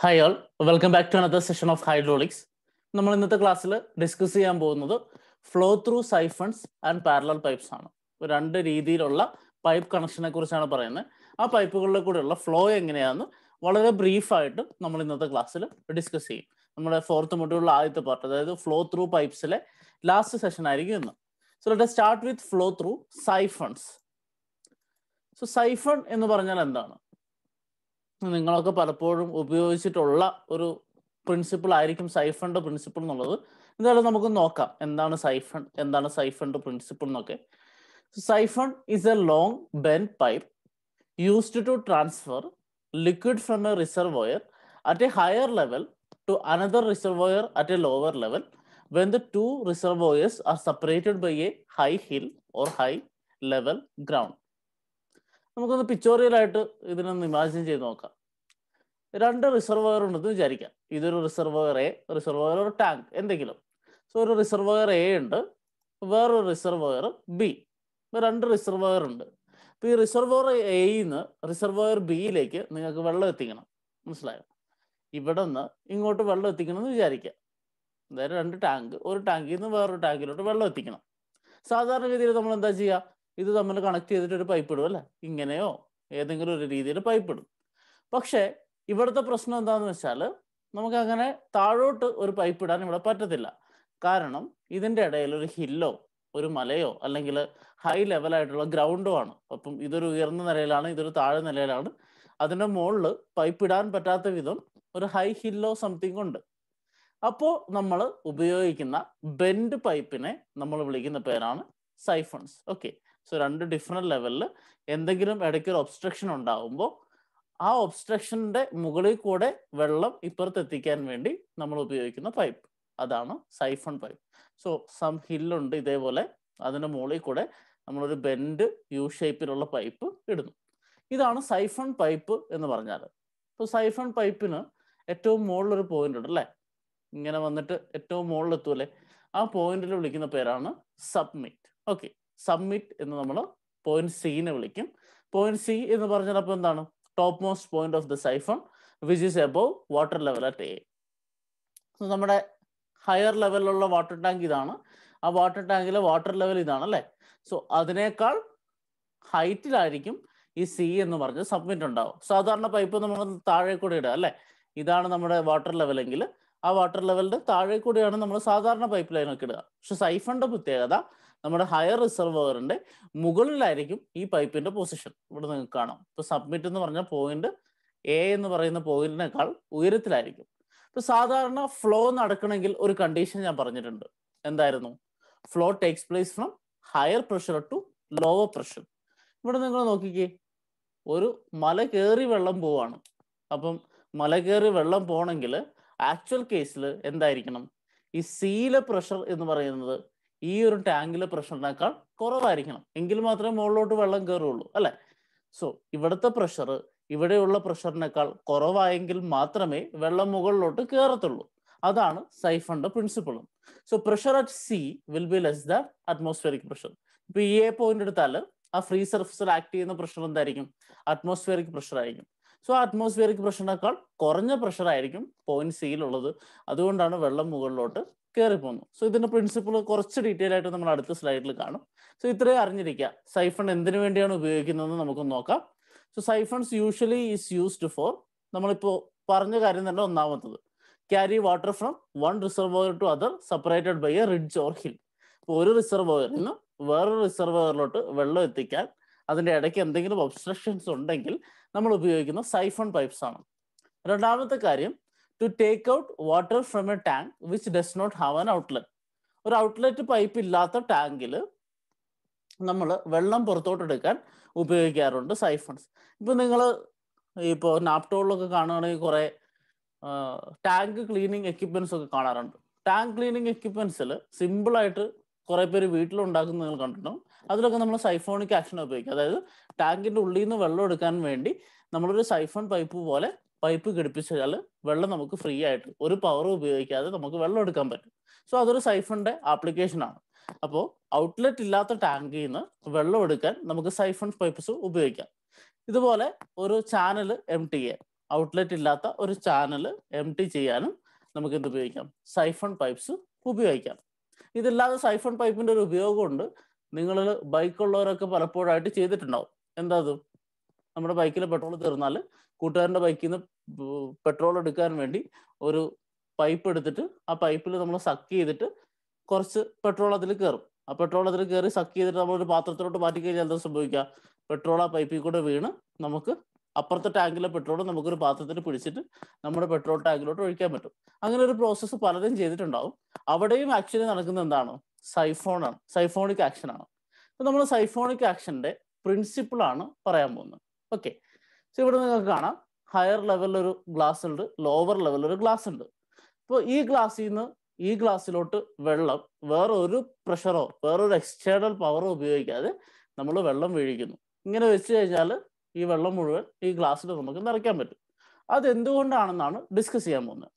Hi all welcome back to another session of hydraulics നമ്മൾ ഇന്നത്തെ ക്ലാസ്സിൽ ഡിസ്കസ് ചെയ്യാൻ പോകുന്നത് flow through siphons and parallel pipes ആണ് രണ്ട് രീതിയിലുള്ള പൈപ്പ് കണക്ഷനെ കുറിച്ചാണ് പറയുന്നത് ആ പൈപ്പുകളിലെ കൂടെയുള്ള ഫ്ലോ എങ്ങനെയാണെന്ന് വളരെ ബ്രീഫായിട്ട് നമ്മൾ ഇന്നത്തെ ക്ലാസ്സിൽ ഡിസ്കസ് ചെയ്യും നമ്മുടെ ഫോർത്ത് മൊഡ്യൂളിലെ ആദ്യത്തെ പാർട്ട് അതായത് ഫ്ലോ ത്രൂ പൈപ്സിലെ ലാസ്റ്റ് സെഷൻ ആയിരിക്കും ഇന്ന് so let start with flow through siphons so siphon എന്ന് പറഞ്ഞാൽ എന്താണ് നിങ്ങളൊക്കെ പലപ്പോഴും ഉപയോഗിച്ചിട്ടുള്ള ഒരു പ്രിൻസിപ്പിൾ ആയിരിക്കും സൈഫണ്ട് പ്രിൻസിപ്പിൾ എന്നുള്ളത് എന്തായാലും നമുക്ക് നോക്കാം എന്താണ് സൈഫൺ എന്താണ് സൈഫണ്ട് പ്രിൻസിപ്പിൾ എന്നൊക്കെ siphon is a long bend pipe used to transfer liquid from a reservoir at a higher level to another reservoir at a lower level when the two reservoirs are separated by a high hill or high level ground. നമുക്കൊന്ന് പിക്ചോറിയലായിട്ട് ഇതിനൊന്ന് imagine ചെയ്ത് നോക്കാം രണ്ട് reservoir ഉണ്ടെന്ന് വിചാരിക്കാം ഇതൊരു reservoir A reservoir ഒരു tank എന്തെങ്കിലും സോ ഒരു റിസർവയർ എ ഉണ്ട് വേറൊരു റിസർവയർ ബി രണ്ട് റിസർവയർ ഉണ്ട് അപ്പൊ ഈ റിസർവയർ എയിൽ നിന്ന് റിസർവയർ ബിയിലേക്ക് നിങ്ങൾക്ക് വെള്ളം എത്തിക്കണം മനസ്സിലായോ ഇവിടെ നിന്ന് ഇങ്ങോട്ട് വെള്ളം എത്തിക്കണം എന്ന് വിചാരിക്കുക അതായത് രണ്ട് ടാങ്ക് ഒരു ടാങ്കിൽ നിന്ന് വേറൊരു ടാങ്കിലോട്ട് വെള്ളം എത്തിക്കണം സാധാരണ രീതിയിൽ നമ്മൾ എന്താ ചെയ്യുക ഇത് തമ്മിൽ കണക്ട് ചെയ്തിട്ട് ഒരു പൈപ്പ് ഇടും അല്ലെ ഇങ്ങനെയോ ഏതെങ്കിലും ഒരു രീതിയിൽ പൈപ്പ് ഇടും പക്ഷേ ഇവിടുത്തെ പ്രശ്നം എന്താണെന്ന് വെച്ചാൽ നമുക്ക് അങ്ങനെ താഴോട്ട് ഒരു പൈപ്പ് ഇടാൻ ഇവിടെ പറ്റത്തില്ല കാരണം ഇതിൻ്റെ ഇടയിൽ ഒരു ഹില്ലോ ഒരു മലയോ അല്ലെങ്കിൽ ഹൈ ലെവലായിട്ടുള്ള ഗ്രൗണ്ടോ ആണ് അപ്പം ഇതൊരു ഉയർന്ന നിലയിലാണ് ഇതൊരു താഴെ നിലയിലാണ് അതിൻ്റെ മുകളിൽ പൈപ്പ് ഇടാൻ പറ്റാത്ത വിധം ഒരു ഹൈ ഹില്ലോ സംതിങ് ഉണ്ട് അപ്പോൾ നമ്മൾ ഉപയോഗിക്കുന്ന ബെൻഡ് പൈപ്പിനെ നമ്മൾ വിളിക്കുന്ന പേരാണ് സൈഫൺസ് ഓക്കെ സോ രണ്ട് ഡിഫറെൻറ്റ് ലെവലിൽ എന്തെങ്കിലും ഇടയ്ക്ക് ഒരു ഒബ്സ്ട്രക്ഷൻ ഉണ്ടാവുമ്പോൾ ആ ഒബ്സ്ട്രക്ഷൻ്റെ മുകളിൽ കൂടെ വെള്ളം ഇപ്പുറത്തെത്തിക്കാൻ വേണ്ടി നമ്മൾ ഉപയോഗിക്കുന്ന പൈപ്പ് അതാണ് സൈഫൺ പൈപ്പ് സോ സം ഹില്ലുണ്ട് ഇതേപോലെ അതിൻ്റെ മുകളിൽ കൂടെ നമ്മളൊരു ബെൻഡ് യു ഷേപ്പിലുള്ള പൈപ്പ് ഇടുന്നു ഇതാണ് സൈഫൺ പൈപ്പ് എന്ന് പറഞ്ഞാൽ ഇപ്പോൾ സൈഫൺ പൈപ്പിന് ഏറ്റവും മുകളിലൊരു പോയിന്റ് ഉണ്ട് അല്ലേ ഇങ്ങനെ വന്നിട്ട് ഏറ്റവും മുകളിലെത്തൂല്ലേ ആ പോയിന്റിൽ വിളിക്കുന്ന പേരാണ് സബ്മിറ്റ് ഓക്കെ സബ്മിറ്റ് എന്ന് നമ്മൾ പോയിന്റ് സിനെ വിളിക്കും പോയിന്റ് സി എന്ന് പറഞ്ഞാൽ അപ്പോൾ എന്താണ് top most point of the siphon which is above water level at A so നമ്മുടെ ഹയർ ലെവലിലുള്ള വാട്ടർ ടാങ്ക് ഇതാണ് ആ വാട്ടർ ടാങ്കിലെ വാട്ടർ ലെവൽ ഇതാണ് അല്ലേ സോ അതിനേക്കാൾ ഹൈറ്റിലായിരിക്കും ഈ സി എന്ന് പറഞ്ഞ് സബ്മിറ്റ് ഉണ്ടാവും സാധാരണ പൈപ്പ് നമ്മൾ താഴെ കൂടെ ഇടുക അല്ലേ ഇതാണ് നമ്മുടെ വാട്ടർ ലെവലെങ്കിൽ ആ വാട്ടർ ലെവലിന്റെ താഴെ കൂടെയാണ് നമ്മൾ സാധാരണ പൈപ്പ് ലൈനൊക്കെ ഇടുക പക്ഷെ സൈഫണിന്റെ പ്രത്യേകത നമ്മുടെ ഹയർ റിസർവറിന്റെ മുകളിലായിരിക്കും ഈ പൈപ്പിന്റെ പൊസിഷൻ ഇവിടെ നിങ്ങൾക്ക് കാണാം ഇപ്പൊ സബ്മിറ്റ് എന്ന് പറഞ്ഞ പോയിന്റ് എ എന്ന് പറയുന്ന പോയിന്റിനേക്കാൾ ഉയരത്തിലായിരിക്കും ഇപ്പൊ സാധാരണ ഫ്ലോ നടക്കണമെങ്കിൽ ഒരു കണ്ടീഷൻ ഞാൻ പറഞ്ഞിട്ടുണ്ട് എന്തായിരുന്നു flow takes place from higher pressure to lower pressure ഇവിടെ നിങ്ങൾ നോക്കിക്കേ ഒരു മല കയറി വെള്ളം പോവാണ് അപ്പം മല കയറി വെള്ളം പോകണമെങ്കിൽ ആക്ച്വൽ കേസിൽ എന്തായിരിക്കണം ഈ സീല പ്രഷർ എന്ന് പറയുന്നത് ഈ ഒരു ടാങ്കിലെ പ്രഷറിനേക്കാൾ കുറവായിരിക്കണം എങ്കിൽ മാത്രമേ മുകളിലോട്ട് വെള്ളം കയറുള്ളൂ അല്ലെ സോ ഇവിടുത്തെ പ്രഷർ ഇവിടെയുള്ള പ്രഷറിനേക്കാൾ കുറവായെങ്കിൽ മാത്രമേ വെള്ളം മുകളിലോട്ട് കയറത്തുള്ളൂ അതാണ് സൈഫണ്ട് പ്രിൻസിപ്പിളും so pressure at C will be less the atmospheric pressure ഇപ്പൊ ഈ എ പോയിന്റ് എടുത്താൽ ആ ഫ്രീ സർഫസിൽ ആക്ട് ചെയ്യുന്ന പ്രഷർ എന്തായിരിക്കും അറ്റ്മോസ്ഫിയറിക് പ്രഷർ ആയിരിക്കും സോ അറ്റ്മോസ്ഫിയറിക് പ്രഷറിനേക്കാൾ കുറഞ്ഞ പ്രഷർ ആയിരിക്കും പോയിന്റ് സിയിലുള്ളത് അതുകൊണ്ടാണ് വെള്ളം മുകളിലോട്ട് കയറി പോകുന്നു സോ ഇതിന്റെ പ്രിൻസിപ്പിൾ കുറച്ച് ഡീറ്റെയിൽ ആയിട്ട് നമ്മൾ അടുത്ത സ്ലൈഡിൽ കാണും സോ ഇത്രയും അറിഞ്ഞിരിക്കുക സൈഫൺ എന്തിനു വേണ്ടിയാണ് ഉപയോഗിക്കുന്നത് നമുക്ക് നോക്കാം so siphons usually is used for നമ്മളിപ്പോ പറഞ്ഞ കാര്യം തന്നെ ഒന്നാമത്തത് carry water from one reservoir to other separated by a ridge or hill ഇപ്പോൾ ഒരു റിസർവോയറിൽ നിന്ന് വേറൊരു റിസർവോയറിലോട്ട് വെള്ളം എത്തിക്കാൻ അതിന്റെ ഇടയ്ക്ക് എന്തെങ്കിലും ഒബ്സ്ട്രക്ഷൻസ് ഉണ്ടെങ്കിൽ നമ്മൾ ഉപയോഗിക്കുന്ന സൈഫൺ പൈപ്സ് ആണ് രണ്ടാമത്തെ കാര്യം to take out water from a tank which does not have an outlet ഒരു ഔട്ട്ലെറ്റ് പൈപ്പ് ഇല്ലാത്ത ടാങ്കിൽ നമ്മൾ വെള്ളം പുറത്തോട്ട് എടുക്കാൻ ഉപയോഗിക്കാറുണ്ട് സൈഫൺസ് ഇപ്പം നിങ്ങൾ ഇപ്പോൾ നാപ്ടോളിലൊക്കെ കാണുകയാണെങ്കിൽ കുറേ ടാങ്ക് ക്ലീനിങ് എക്യുപ്മെന്റ്സ് ഒക്കെ കാണാറുണ്ട് ടാങ്ക് ക്ലീനിങ് സിമ്പിൾ സിമ്പിളായിട്ട് കുറേ പേര് വീട്ടിലുണ്ടാക്കുന്ന നിങ്ങൾ കണ്ടിട്ടുണ്ടാവും അതിലൊക്കെ നമ്മൾ സൈഫോണിക് ആക്ഷൻ ഉപയോഗിക്കുക അതായത് ടാങ്കിൻ്റെ ഉള്ളിൽ നിന്ന് വെള്ളം എടുക്കാൻ വേണ്ടി നമ്മളൊരു സൈഫോൺ പൈപ്പ് പോലെ പൈപ്പ് ഘടിപ്പിച്ചാൽ വെള്ളം നമുക്ക് ഫ്രീ ആയിട്ട് ഒരു പവർ ഉപയോഗിക്കാതെ നമുക്ക് വെള്ളം എടുക്കാൻ പറ്റും സോ അതൊരു സൈഫണിന്റെ ആണ് അപ്പോൾ ഔട്ട്ലെറ്റ് ഇല്ലാത്ത ടാങ്കിൽ നിന്ന് വെള്ളം എടുക്കാൻ നമുക്ക് സൈഫൺ പൈപ്പ്സ് ഉപയോഗിക്കാം ഇതുപോലെ ഒരു channel empty a outlet ഇല്ലാത്ത ഒരു ചാനൽ എം ടി ചെയ്യാനും നമുക്ക് എന്ത് ഉപയോഗിക്കാം സൈഫൺ പൈപ്പ്സ് ഉപയോഗിക്കാം ഇതില്ലാതെ സൈഫൺ പൈപ്പിന്റെ ഒരു ഉപയോഗം ഉണ്ട് നിങ്ങൾ ബൈക്കുള്ളവരൊക്കെ പലപ്പോഴായിട്ട് ചെയ്തിട്ടുണ്ടാവും എന്താ അത് നമ്മുടെ ബൈക്കിൽ പെട്രോൾ തീർന്നാൽ കൂട്ടുകാരൻ്റെ ബൈക്കിൽ നിന്ന് പെട്രോൾ എടുക്കാൻ വേണ്ടി ഒരു പൈപ്പ് എടുത്തിട്ട് ആ പൈപ്പിൽ നമ്മൾ സക്ക് ചെയ്തിട്ട് കുറച്ച് പെട്രോൾ അതിൽ കയറും ആ പെട്രോൾ അതിൽ കയറി സക്ക് ചെയ്തിട്ട് നമ്മളൊരു പാത്രത്തിലോട്ട് മാറ്റി കഴിഞ്ഞാൽ എന്താ സംഭവിക്കുക പെട്രോൾ ആ പൈപ്പിൽ കൂടെ വീണ് നമുക്ക് അപ്പുറത്തെ ടാങ്കിലെ പെട്രോൾ നമുക്കൊരു പാത്രത്തിൽ പിടിച്ചിട്ട് നമ്മുടെ പെട്രോൾ ടാങ്കിലോട്ട് ഒഴിക്കാൻ പറ്റും അങ്ങനെ ഒരു പ്രോസസ്സ് പലരും ചെയ്തിട്ടുണ്ടാവും അവിടെയും ആക്ച്വലി നടക്കുന്നത് എന്താണ് സൈഫോണാണ് സൈഫോണിക് ആക്ഷനാണ് നമ്മൾ സൈഫോണിക് ആക്ഷന്റെ പ്രിൻസിപ്പിൾ ആണ് പറയാൻ പോകുന്നത് ഓക്കെ സോ ഇവിടെ നിങ്ങൾക്ക് കാണാം ഹയർ ലെവലിൽ ഒരു ഗ്ലാസ് ഉണ്ട് ലോവർ ലെവലിൽ ഒരു ഗ്ലാസ് ഉണ്ട് അപ്പോൾ ഈ ഗ്ലാസ്സിൽ നിന്ന് ഈ ഗ്ലാസ്സിലോട്ട് വെള്ളം വേറെ ഒരു പ്രഷറോ വേറെ ഒരു എക്സ്റ്റേണൽ പവറോ ഉപയോഗിക്കാതെ നമ്മൾ വെള്ളം വീഴിക്കുന്നു ഇങ്ങനെ വെച്ച് കഴിഞ്ഞാൽ ഈ വെള്ളം മുഴുവൻ ഈ ഗ്ലാസ്സിൽ നമുക്ക് നിറയ്ക്കാൻ പറ്റും അതെന്തുകൊണ്ടാണെന്നാണ് ഡിസ്കസ് ചെയ്യാൻ പോകുന്നത്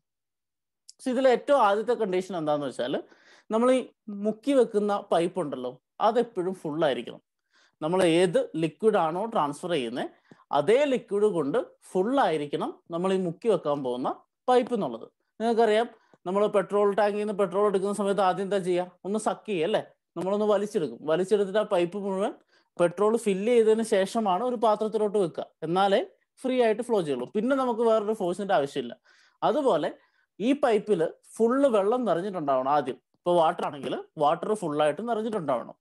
സോ ഇതിലെ ഏറ്റവും ആദ്യത്തെ കണ്ടീഷൻ എന്താണെന്ന് വെച്ചാൽ നമ്മൾ ഈ മുക്കി വെക്കുന്ന പൈപ്പ് ഉണ്ടല്ലോ അതെപ്പോഴും ഫുള്ളായിരിക്കണം നമ്മൾ ഏത് ലിക്വിഡ് ആണോ ട്രാൻസ്ഫർ ചെയ്യുന്നത് അതേ ലിക്വിഡ് കൊണ്ട് ഫുൾ ആയിരിക്കണം നമ്മൾ ഈ മുക്കി വെക്കാൻ പോകുന്ന പൈപ്പ് എന്നുള്ളത് നിങ്ങൾക്കറിയാം നമ്മൾ പെട്രോൾ ടാങ്കിൽ നിന്ന് പെട്രോൾ എടുക്കുന്ന സമയത്ത് ആദ്യം എന്താ ചെയ്യുക ഒന്ന് സക്ക് ചെയ്യുക അല്ലേ നമ്മളൊന്ന് വലിച്ചെടുക്കും വലിച്ചെടുത്തിട്ട് ആ പൈപ്പ് മുഴുവൻ പെട്രോൾ ഫില്ല് ചെയ്തതിന് ശേഷമാണ് ഒരു പാത്രത്തിലോട്ട് വെക്കുക എന്നാലേ ഫ്രീ ആയിട്ട് ഫ്ലോ ചെയ്യുള്ളൂ പിന്നെ നമുക്ക് വേറൊരു ഫോഴ്സിന്റെ ആവശ്യമില്ല അതുപോലെ ഈ പൈപ്പിൽ ഫുള്ള് വെള്ളം നിറഞ്ഞിട്ടുണ്ടാവണം ആദ്യം ഇപ്പോൾ വാട്ടർ ആണെങ്കിൽ വാട്ടർ ഫുള്ളായിട്ട് നിറഞ്ഞിട്ടുണ്ടാവണം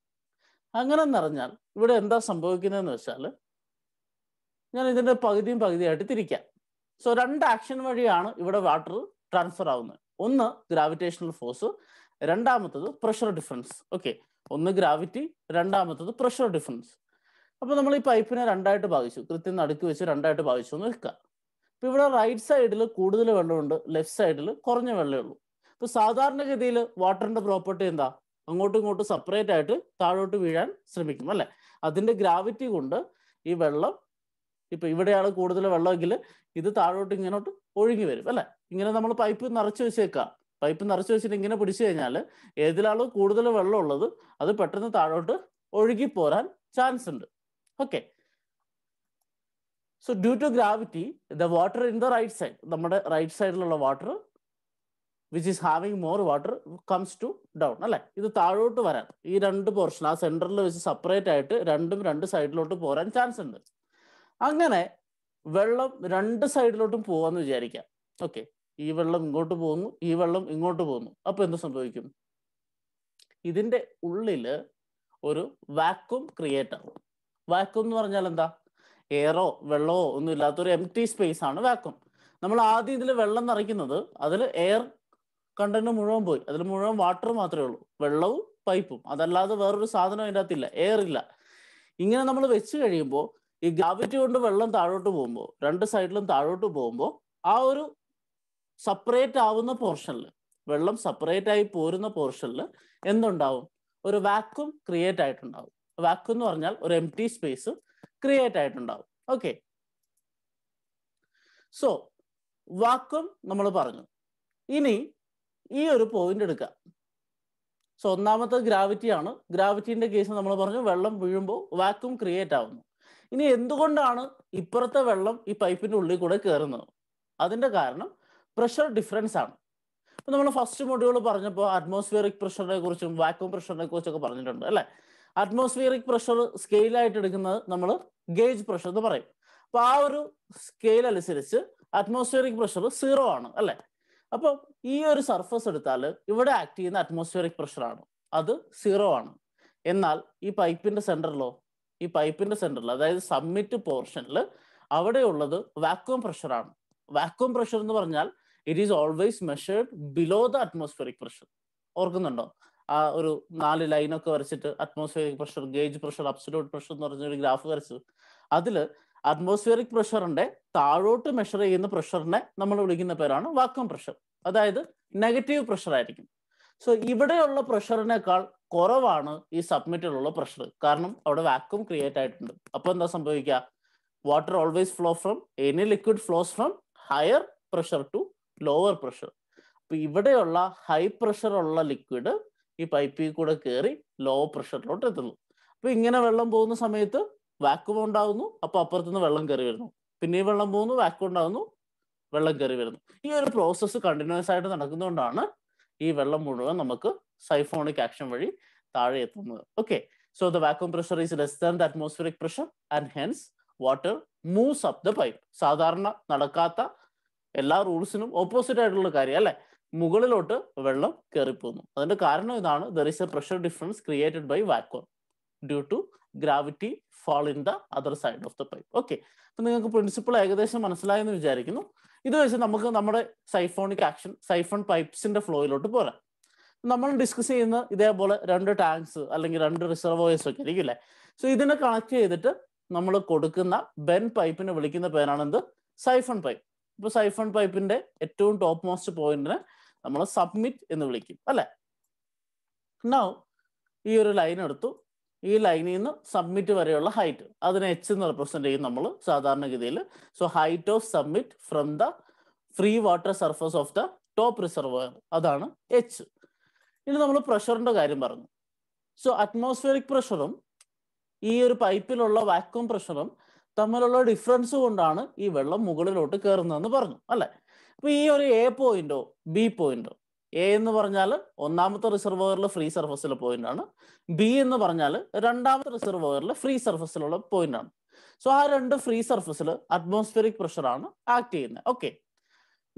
അങ്ങനെ നിറഞ്ഞാൽ ഇവിടെ എന്താ സംഭവിക്കുന്നതെന്ന് വെച്ചാൽ ഞാൻ ഇതിൻ്റെ പകുതിയും പകുതിയായിട്ട് തിരിക്കാം സോ രണ്ട് ആക്ഷൻ വഴിയാണ് ഇവിടെ വാട്ടർ ട്രാൻസ്ഫർ ആവുന്നത് ഒന്ന് ഗ്രാവിറ്റേഷണൽ ഫോഴ്സ് രണ്ടാമത്തത് പ്രഷർ ഡിഫറൻസ് ഓക്കെ ഒന്ന് ഗ്രാവിറ്റി രണ്ടാമത്തത് പ്രഷർ ഡിഫറൻസ് അപ്പോൾ നമ്മൾ ഈ പൈപ്പിനെ രണ്ടായിട്ട് ഭാഗിച്ചു കൃത്യം നടുക്ക് വെച്ച് രണ്ടായിട്ട് ഭാഗിച്ചു എന്ന് വെക്കുക അപ്പോൾ ഇവിടെ റൈറ്റ് സൈഡിൽ കൂടുതൽ വെള്ളമുണ്ട് ലെഫ്റ്റ് സൈഡിൽ കുറഞ്ഞ വെള്ളമേ ഉള്ളൂ അപ്പോൾ സാധാരണഗതിയിൽ വാട്ടറിന്റെ പ്രോപ്പർട്ടി എന്താ അങ്ങോട്ടും ഇങ്ങോട്ടും സെപ്പറേറ്റ് ആയിട്ട് താഴോട്ട് വീഴാൻ ശ്രമിക്കും അല്ലെ അതിന്റെ ഗ്രാവിറ്റി കൊണ്ട് ഈ വെള്ളം ഇപ്പൊ ഇവിടെയാണ് കൂടുതൽ വെള്ളമെങ്കിൽ ഇത് താഴോട്ട് ഇങ്ങനോട്ട് ഒഴുകി വരും അല്ലെ ഇങ്ങനെ നമ്മൾ പൈപ്പ് നിറച്ചു വെച്ചേക്കാം പൈപ്പ് നിറച്ചു വെച്ചിട്ട് ഇങ്ങനെ പിടിച്ചു കഴിഞ്ഞാൽ ഏതിലാണോ കൂടുതൽ വെള്ളം ഉള്ളത് അത് പെട്ടെന്ന് താഴോട്ട് ഒഴുകി പോരാൻ ചാൻസ് ഉണ്ട് okay so due to gravity the water in the right side നമ്മുടെ റൈറ്റ് സൈഡിലുള്ള water which is having more water comes to down അല്ലെ ഇത് താഴോട്ട് വരാൻ ഈ രണ്ട് പോർഷൻ ആ സെൻറ്ററിൽ വെച്ച് സെപ്പറേറ്റ് ആയിട്ട് രണ്ടും രണ്ട് സൈഡിലോട്ട് പോരാൻ ചാൻസ് ഉണ്ട് അങ്ങനെ വെള്ളം രണ്ട് സൈഡിലോട്ടും പോവാന്ന് വിചാരിക്കാം ഓക്കെ ഈ വെള്ളം ഇങ്ങോട്ട് പോകുന്നു ഈ വെള്ളം ഇങ്ങോട്ട് പോകുന്നു അപ്പൊ എന്ത് സംഭവിക്കും ഇതിന്റെ ഉള്ളില് ഒരു വാക്വം ക്രിയേറ്റർ വാക്വം എന്ന് പറഞ്ഞാൽ എന്താ എയറോ വെള്ളമോ ഒന്നും ഇല്ലാത്തൊരു എം ടി സ്പേസ് ആണ് വാക്വം നമ്മൾ ആദ്യം ഇതിൽ വെള്ളം നിറയ്ക്കുന്നത് അതിൽ എയർ കണ്ടന്റ് മുഴുവൻ പോയി അതിൽ മുഴുവൻ വാട്ടർ മാത്രമേ ഉള്ളൂ വെള്ളവും പൈപ്പും അതല്ലാതെ വേറൊരു സാധനം അതിൻ്റെ അകത്തില്ല എയർ ഇല്ല ഇങ്ങനെ നമ്മൾ വെച്ച് കഴിയുമ്പോൾ ഈ ഗ്രാവിറ്റി കൊണ്ട് വെള്ളം താഴോട്ട് പോകുമ്പോൾ രണ്ട് സൈഡിലും താഴോട്ട് പോകുമ്പോൾ ആ ഒരു സെപ്പറേറ്റ് ആവുന്ന പോർഷനിൽ വെള്ളം സെപ്പറേറ്റ് ആയി പോരുന്ന പോർഷനിൽ എന്തുണ്ടാവും ഒരു വാക്വം ക്രിയേറ്റ് ആയിട്ടുണ്ടാവും വാക്വം എന്ന് പറഞ്ഞാൽ ഒരു എം ടി സ്പേസ് ക്രിയേറ്റ് ആയിട്ടുണ്ടാവും ഓക്കെ സോ വാക്വം നമ്മൾ പറഞ്ഞു ഇനി ഈ ഒരു പോയിന്റ് എടുക്കാം സോ ഒന്നാമത്തെ ഗ്രാവിറ്റിയാണ് ഗ്രാവിറ്റിന്റെ കേസ് നമ്മൾ പറഞ്ഞു വെള്ളം വീഴുമ്പോൾ വാക്യൂം ക്രിയേറ്റ് ആവുന്നു ഇനി എന്തുകൊണ്ടാണ് ഇപ്പുറത്തെ വെള്ളം ഈ പൈപ്പിന്റെ ഉള്ളിൽ കൂടെ കയറുന്നത് അതിന്റെ കാരണം പ്രഷർ ഡിഫറൻസ് ആണ് ഇപ്പൊ നമ്മൾ ഫസ്റ്റ് മൊഡ്യൂൾ പറഞ്ഞപ്പോൾ അറ്റ്മോസ്ഫിയറിക് പ്രഷറിനെ കുറിച്ചും വാക്യൂം പ്രഷറിനെ ഒക്കെ പറഞ്ഞിട്ടുണ്ട് അല്ലെ അറ്റ്മോസ്ഫിയറിക് പ്രഷർ സ്കെയിലായിട്ട് എടുക്കുന്നത് നമ്മൾ ഗേജ് പ്രഷർ എന്ന് പറയും അപ്പൊ ആ ഒരു സ്കെയിൽ അനുസരിച്ച് അറ്റ്മോസ്ഫിയറിക് പ്രഷർ സീറോ ആണ് അല്ലെ അപ്പോൾ ഈ ഒരു സർഫസ് എടുത്താൽ ഇവിടെ ആക്ട് ചെയ്യുന്ന അറ്റ്മോസ്ഫിയറിക് ആണ് അത് സീറോ ആണ് എന്നാൽ ഈ പൈപ്പിന്റെ സെന്ററിലോ ഈ പൈപ്പിന്റെ സെന്ററിൽ അതായത് സബ്മിറ്റ് പോർഷനിൽ അവിടെയുള്ളത് വാക്വം പ്രഷർ ആണ് വാക്വം പ്രഷർ എന്ന് പറഞ്ഞാൽ it is always measured below the atmospheric pressure ഓർക്കുന്നുണ്ടോ ആ ഒരു നാല് ലൈനൊക്കെ വരച്ചിട്ട് atmospheric pressure gauge pressure absolute pressure എന്ന് പറഞ്ഞൊരു ഗ്രാഫ് വരച്ചത് അതിൽ അറ്റ്മോസ്ഫിയറിക് പ്രഷറിന്റെ താഴോട്ട് മെഷർ ചെയ്യുന്ന പ്രഷറിനെ നമ്മൾ വിളിക്കുന്ന പേരാണ് വാക്വം പ്രഷർ അതായത് നെഗറ്റീവ് പ്രഷർ ആയിരിക്കും സോ ഇവിടെയുള്ള പ്രഷറിനേക്കാൾ കുറവാണ് ഈ സബ്മിറ്റിലുള്ള പ്രഷർ കാരണം അവിടെ വാക്വം ക്രിയേറ്റ് ആയിട്ടുണ്ട് അപ്പൊ എന്താ സംഭവിക്കുക water always flow from any liquid flows from higher pressure to lower pressure അപ്പൊ ഇവിടെയുള്ള ഹൈ പ്രഷർ ഉള്ള ലിക്വിഡ് ഈ പൈപ്പിൽ കൂടെ കയറി ലോ പ്രഷറിലോട്ട് എത്തുന്നു അപ്പൊ ഇങ്ങനെ വെള്ളം പോകുന്ന സമയത്ത് വാക്വം ഉണ്ടാകുന്നു അപ്പൊ അപ്പുറത്തുനിന്ന് വെള്ളം കയറി വരുന്നു പിന്നെ ഈ വെള്ളം പോകുന്നു വാക്വം ഉണ്ടാകുന്നു വെള്ളം കയറി വരുന്നു ഈ ഒരു പ്രോസസ്സ് കണ്ടിന്യൂസ് ആയിട്ട് നടക്കുന്നതുകൊണ്ടാണ് ഈ വെള്ളം മുഴുവൻ നമുക്ക് സൈഫോണിക് ആക്ഷൻ വഴി താഴെ എത്തുന്നത് okay so the vacuum pressure is less than the atmospheric pressure and hence water moves up the pipe സാധാരണ നടക്കാത്ത എല്ലാ റൂൾസിനും ഓപ്പോസിറ്റ് ആയിട്ടുള്ള കാര്യം അല്ലെ മുകളിലോട്ട് വെള്ളം കയറിപ്പോകുന്നു അതിന്റെ കാരണം ഇതാണ് there is a pressure difference created by vacuum due to gravity fall in the other side of the pipe okay അപ്പൊ നിങ്ങൾക്ക് പ്രിൻസിപ്പിൾ ഏകദേശം മനസ്സിലായെന്ന് വിചാരിക്കുന്നു ഇത് വെച്ച് നമുക്ക് നമ്മുടെ സൈഫോണിക് ആക്ഷൻ സൈഫോൺ പൈപ്പ്സിന്റെ ഫ്ലോയിലോട്ട് പോരാം നമ്മൾ ഡിസ്കസ് ചെയ്യുന്ന ഇതേപോലെ രണ്ട് ടാങ്ക്സ് അല്ലെങ്കിൽ രണ്ട് റിസർവോയേഴ്സ് ഒക്കെ ആയിരിക്കും ആയിരിക്കില്ലേ സോ ഇതിനെ കണക്ട് ചെയ്തിട്ട് നമ്മൾ കൊടുക്കുന്ന ബെൻ പൈപ്പിനെ വിളിക്കുന്ന പേരാണെന്ത് സൈഫൺ പൈപ്പ് ഇപ്പൊ സൈഫൺ പൈപ്പിന്റെ ഏറ്റവും ടോപ്പ് മോസ്റ്റ് പോയിന്റിനെ നമ്മൾ സബ്മിറ്റ് എന്ന് വിളിക്കും അല്ലെ നൗ ഈ ഒരു ലൈൻ എടുത്തു ഈ ലൈനിൽ നിന്ന് സബ്മിറ്റ് വരെയുള്ള ഹൈറ്റ് അതിനെ എച്ച് എന്ന് റെപ്രസെന്റ് ചെയ്യും നമ്മൾ സാധാരണഗതിയിൽ so height of summit from the free water surface of the top reservoir അതാണ് എച്ച് ഇനി നമ്മൾ പ്രഷറിന്റെ കാര്യം പറഞ്ഞു സോ അറ്റ്മോസ്ഫിയറിക് പ്രഷറും ഈ ഒരു പൈപ്പിലുള്ള വാക്വം പ്രഷറും തമ്മിലുള്ള ഡിഫറൻസ് കൊണ്ടാണ് ഈ വെള്ളം മുകളിലോട്ട് കയറുന്നതെന്ന് പറഞ്ഞു അല്ലെ അപ്പൊ ഈ ഒരു എ പോയിന്റോ ബി പോയിന്റോ എ എന്ന് പറഞ്ഞാൽ ഒന്നാമത്തെ റിസർവോയറിൽ ഫ്രീ സർഫസിലെ പോയിന്റ് ആണ് ബി എന്ന് പറഞ്ഞാൽ രണ്ടാമത്തെ റിസർവോയറിൽ ഫ്രീ സർഫസിലുള്ള പോയിന്റ് ആണ് സോ ആ രണ്ട് ഫ്രീ സർഫസിൽ അറ്റ്മോസ്ഫിയറിക് പ്രഷർ ആണ് ആക്ട് ചെയ്യുന്നത് ഓക്കെ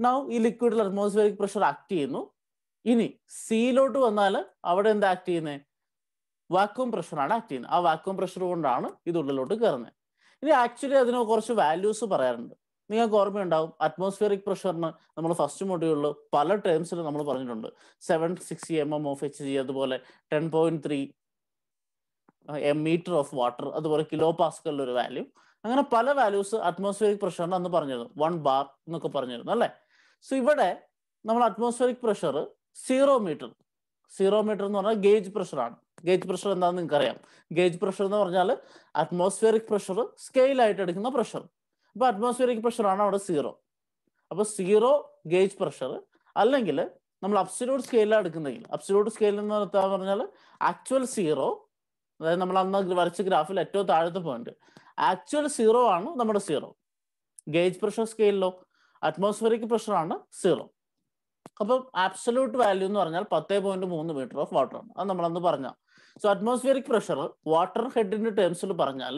നൗ ഈ ലിക്വിഡിൽ അറ്റ്മോസ്ഫിയറിക് പ്രഷർ ആക്ട് ചെയ്യുന്നു ഇനി സിയിലോട്ട് വന്നാൽ അവിടെ എന്താ ആക്ട് ചെയ്യുന്നത് പ്രഷർ പ്രഷറാണ് ആക്ട് ചെയ്യുന്നത് ആ വാക്യൂം പ്രഷർ കൊണ്ടാണ് ഇത് ഉള്ളിലോട്ട് കയറുന്നത് ഇനി ആക്ച്വലി അതിന് കുറച്ച് വാല്യൂസ് പറയാറുണ്ട് നിങ്ങൾക്ക് ഓർമ്മയുണ്ടാവും അറ്റ്മോസ്ഫിയറിക് പ്രഷറിന് നമ്മൾ ഫസ്റ്റ് മൊഡ്യൂളിൽ പല ടേംസിൽ നമ്മൾ പറഞ്ഞിട്ടുണ്ട് seven sixty M M of H G അതുപോലെ ten point three M meter of water അതുപോലെ കിലോ പാസ്കലിൽ ഒരു വാല്യൂ അങ്ങനെ പല വാല്യൂസ് അറ്റ്മോസ്ഫിയറിക് പ്രഷറിന് അന്ന് പറഞ്ഞിരുന്നു വൺ ബാർ എന്നൊക്കെ പറഞ്ഞിരുന്നു അല്ലേ സോ ഇവിടെ നമ്മൾ atmospheric pressure zero meter zero meter എന്ന് പറഞ്ഞാൽ ഗേജ് പ്രഷറാണ് ഗേജ് പ്രഷർ എന്താണെന്ന് നിങ്ങൾക്കറിയാം ഗേജ് പ്രഷർ എന്ന് പറഞ്ഞാൽ അറ്റ്മോസ്ഫിയറിക് പ്രഷർ സ്കെയിലായിട്ട് എടുക്കുന്ന പ്രഷർ അപ്പൊ അറ്റ്മോസ്ഫിയറിക് പ്രഷർ ആണ് അവിടെ സീറോ അപ്പൊ സീറോ ഗേജ് പ്രഷർ അല്ലെങ്കിൽ നമ്മൾ അബ്സല്യൂട്ട് സ്കെയിലാണ് എടുക്കുന്നെങ്കിൽ അബ്സല്യൂട്ട് സ്കെയിൽ എന്ന് പറഞ്ഞാൽ ആക്ച്വൽ സീറോ അതായത് നമ്മൾ അന്ന് വരച്ച ഗ്രാഫിൽ ഏറ്റവും താഴത്തെ പോയിന്റ് ആക്ച്വൽ സീറോ ആണ് നമ്മുടെ സീറോ ഗേജ് പ്രഷർ സ്കെയിലോ അറ്റ്മോസ്ഫിയറിക് പ്രഷറാണ് സീറോ അപ്പം ആബ്സല്യൂട്ട് വാല്യൂ എന്ന് പറഞ്ഞാൽ പത്തേ പോയിന്റ് മൂന്ന് മീറ്റർ ഓഫ് വാട്ടർ ആണ് അത് അന്ന് പറഞ്ഞ സോ അറ്റ്മോസ്ഫിയറിക് പ്രഷർ വാട്ടർ ഹെഡിന്റെ ടേംസിൽ പറഞ്ഞാൽ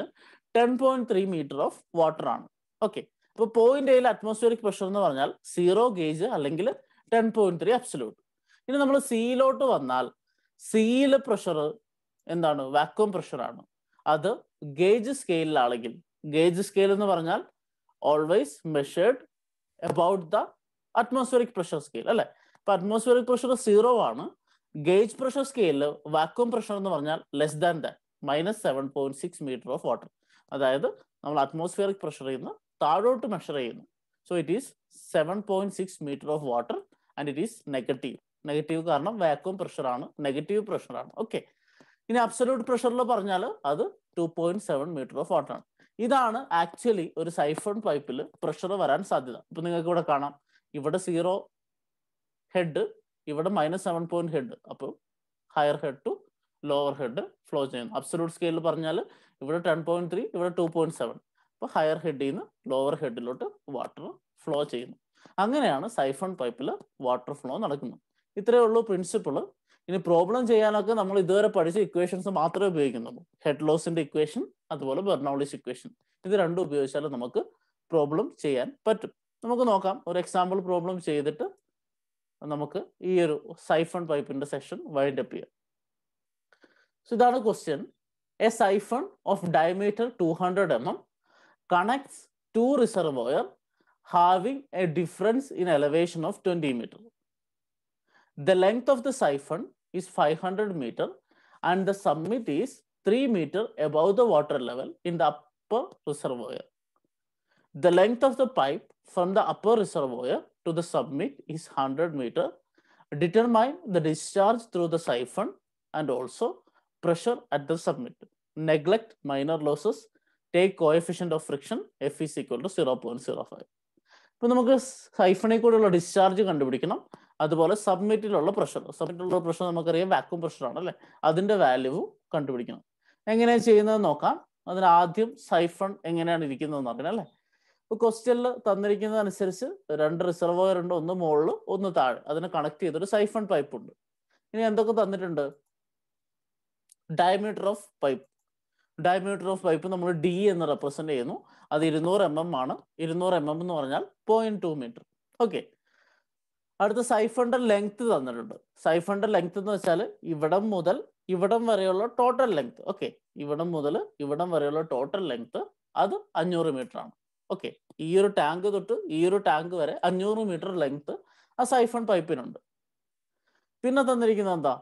ten point three meter of water ആണ് ഓക്കെ അപ്പൊ പോയിന്റ് എയിൽ അറ്റ്മോസ്ഫിയറിക് പ്രഷർ എന്ന് പറഞ്ഞാൽ സീറോ ഗേജ് അല്ലെങ്കിൽ ടെൻ പോയിന്റ് ത്രീ അബ്സലൂട്ട് ഇനി നമ്മൾ സീയിലോട്ട് വന്നാൽ സിയിലെ പ്രഷർ എന്താണ് വാക്വം പ്രഷറാണ് അത് ഗേജ് സ്കെയിലാണെങ്കിൽ ഗേജ് സ്കെയിൽ എന്ന് പറഞ്ഞാൽ always measured about the atmospheric pressure scale അല്ലെ അപ്പൊ അറ്റ്മോസ്ഫിയറിക് പ്രഷർ സീറോ ആണ് ഗേജ് പ്രഷർ സ്കെയിലിൽ വാക്വം പ്രഷർ എന്ന് പറഞ്ഞാൽ less than that minus seven point six meter of water അതായത് നമ്മൾ അറ്റ്മോസ്ഫിയറിക് പ്രഷറിൽ നിന്ന് താഴോട്ട് മെഷർ ചെയ്യുന്നു so it is seven point six meter of water and it is negative negative കാരണം വാക്വം പ്രഷറാണ് നെഗറ്റീവ് പ്രഷറാണ് ഓക്കെ ഇനി അബ്സലൂട്ട് പ്രഷറിൽ പറഞ്ഞാൽ അത് two point seven metre of water ആണ് ഇതാണ് ആക്ച്വലി ഒരു സൈഫൺ പൈപ്പിൽ പ്രഷർ വരാൻ സാധ്യത ഇപ്പൊ നിങ്ങൾക്ക് ഇവിടെ കാണാം ഇവിടെ സീറോ ഹെഡ് ഇവിടെ മൈനസ് സെവൻ പോയിന്റ് ഹെഡ് അപ്പോൾ higher head to lower head flow ചെയ്യുന്നു അബ്സലൂട്ട് സ്കെയിലിൽ പറഞ്ഞാൽ ഇവിടെ ടെൻ പോയിന്റ് ത്രീ ഇവിടെ ടു പോയിന്റ് സെവൻ അപ്പോൾ ഹയർ ഹെഡിൽ നിന്ന് ലോവർ ഹെഡിലോട്ട് വാട്ടർ ഫ്ലോ ചെയ്യുന്നു അങ്ങനെയാണ് സൈഫൺ പൈപ്പിൽ വാട്ടർ ഫ്ലോ നടക്കുന്നത് ഇത്രയേ ഉള്ളൂ പ്രിൻസിപ്പിൾ ഇനി പ്രോബ്ലം ചെയ്യാനൊക്കെ നമ്മൾ ഇതുവരെ പഠിച്ച ഇക്വേഷൻസ് മാത്രമേ ഉപയോഗിക്കുന്നുള്ളൂ ഹെഡ് ലോസിന്റെ ഇക്വേഷൻ അതുപോലെ ബെർണോളിസ് ഇക്വേഷൻ ഇത് രണ്ടും ഉപയോഗിച്ചാൽ നമുക്ക് പ്രോബ്ലം ചെയ്യാൻ പറ്റും നമുക്ക് നോക്കാം ഒരു എക്സാമ്പിൾ പ്രോബ്ലം ചെയ്തിട്ട് നമുക്ക് ഈ ഒരു സൈഫൺ പൈപ്പിന്റെ സെഷൻ വൈൻഡ് അപ്പ് ചെയ്യാം സോ ഇതാണ് question a siphon of diameter two hundred M M connects two reservoir having a difference in elevation of 20 meter. The length of the siphon is 500 meter and the summit is 3 meter above the water level in the upper reservoir. The length of the pipe from the upper reservoir to the summit is 100 meter. Determine the discharge through the siphon and also pressure at the summit. Neglect minor losses take coefficient of friction F is equal to zero point zero five ഇപ്പം നമുക്ക് സൈഫണിൽ കൂടെയുള്ള discharge കണ്ടുപിടിക്കണം അതുപോലെ സബ്മിറ്റിലുള്ള pressure സബ്മിറ്റിലുള്ള pressure നമുക്കറിയാം vacuum പ്രഷറാണ് അല്ലേ അതിന്റെ വാല്യൂ കണ്ടുപിടിക്കണം എങ്ങനെയാണ് ചെയ്യുന്നത് നോക്കാം അതിന് ആദ്യം സൈഫൺ എങ്ങനെയാണ് ഇരിക്കുന്നത് നോക്കണം അല്ലേ ഇപ്പൊ ക്വസ്റ്റ്യനിൽ തന്നിരിക്കുന്നതനുസരിച്ച് രണ്ട് റിസർവോയർ ഉണ്ട് ഒന്ന് മുകളിൽ ഒന്ന് താഴെ അതിനെ കണക്ട് ചെയ്തൊരു സൈഫൺ പൈപ്പ് ഉണ്ട് ഇനി എന്തൊക്കെ തന്നിട്ടുണ്ട് diameter of pipe diameter of pipe നമ്മൾ ഡി എന്ന് റെപ്രസെന്റ് ചെയ്യുന്നു അത് ഇരുന്നൂറ് എം എം ആണ് ഇരുന്നൂറ് എം എം എന്ന് പറഞ്ഞാൽ പോയിന്റ് ടു മീറ്റർ ഓക്കെ അടുത്ത സൈഫണ്ടർ ലെങ്ത് തന്നിട്ടുണ്ട് സൈഫണ്ടർ ലെങ്ത് എന്ന് വെച്ചാൽ ഇവിടം മുതൽ ഇവിടം വരെയുള്ള ടോട്ടൽ ലെങ്ത് ഓക്കെ ഇവിടം മുതൽ ഇവിടം വരെയുള്ള ടോട്ടൽ ലെങ്ത് അത് അഞ്ഞൂറ് മീറ്റർ ആണ് ഓക്കെ ഈ ഒരു ടാങ്ക് തൊട്ട് ഈ ഒരു ടാങ്ക് വരെ അഞ്ഞൂറ് മീറ്റർ ലെങ്ത് ആ സൈഫൺ പൈപ്പിനുണ്ട് പിന്നെ തന്നിരിക്കുന്നത് എന്താ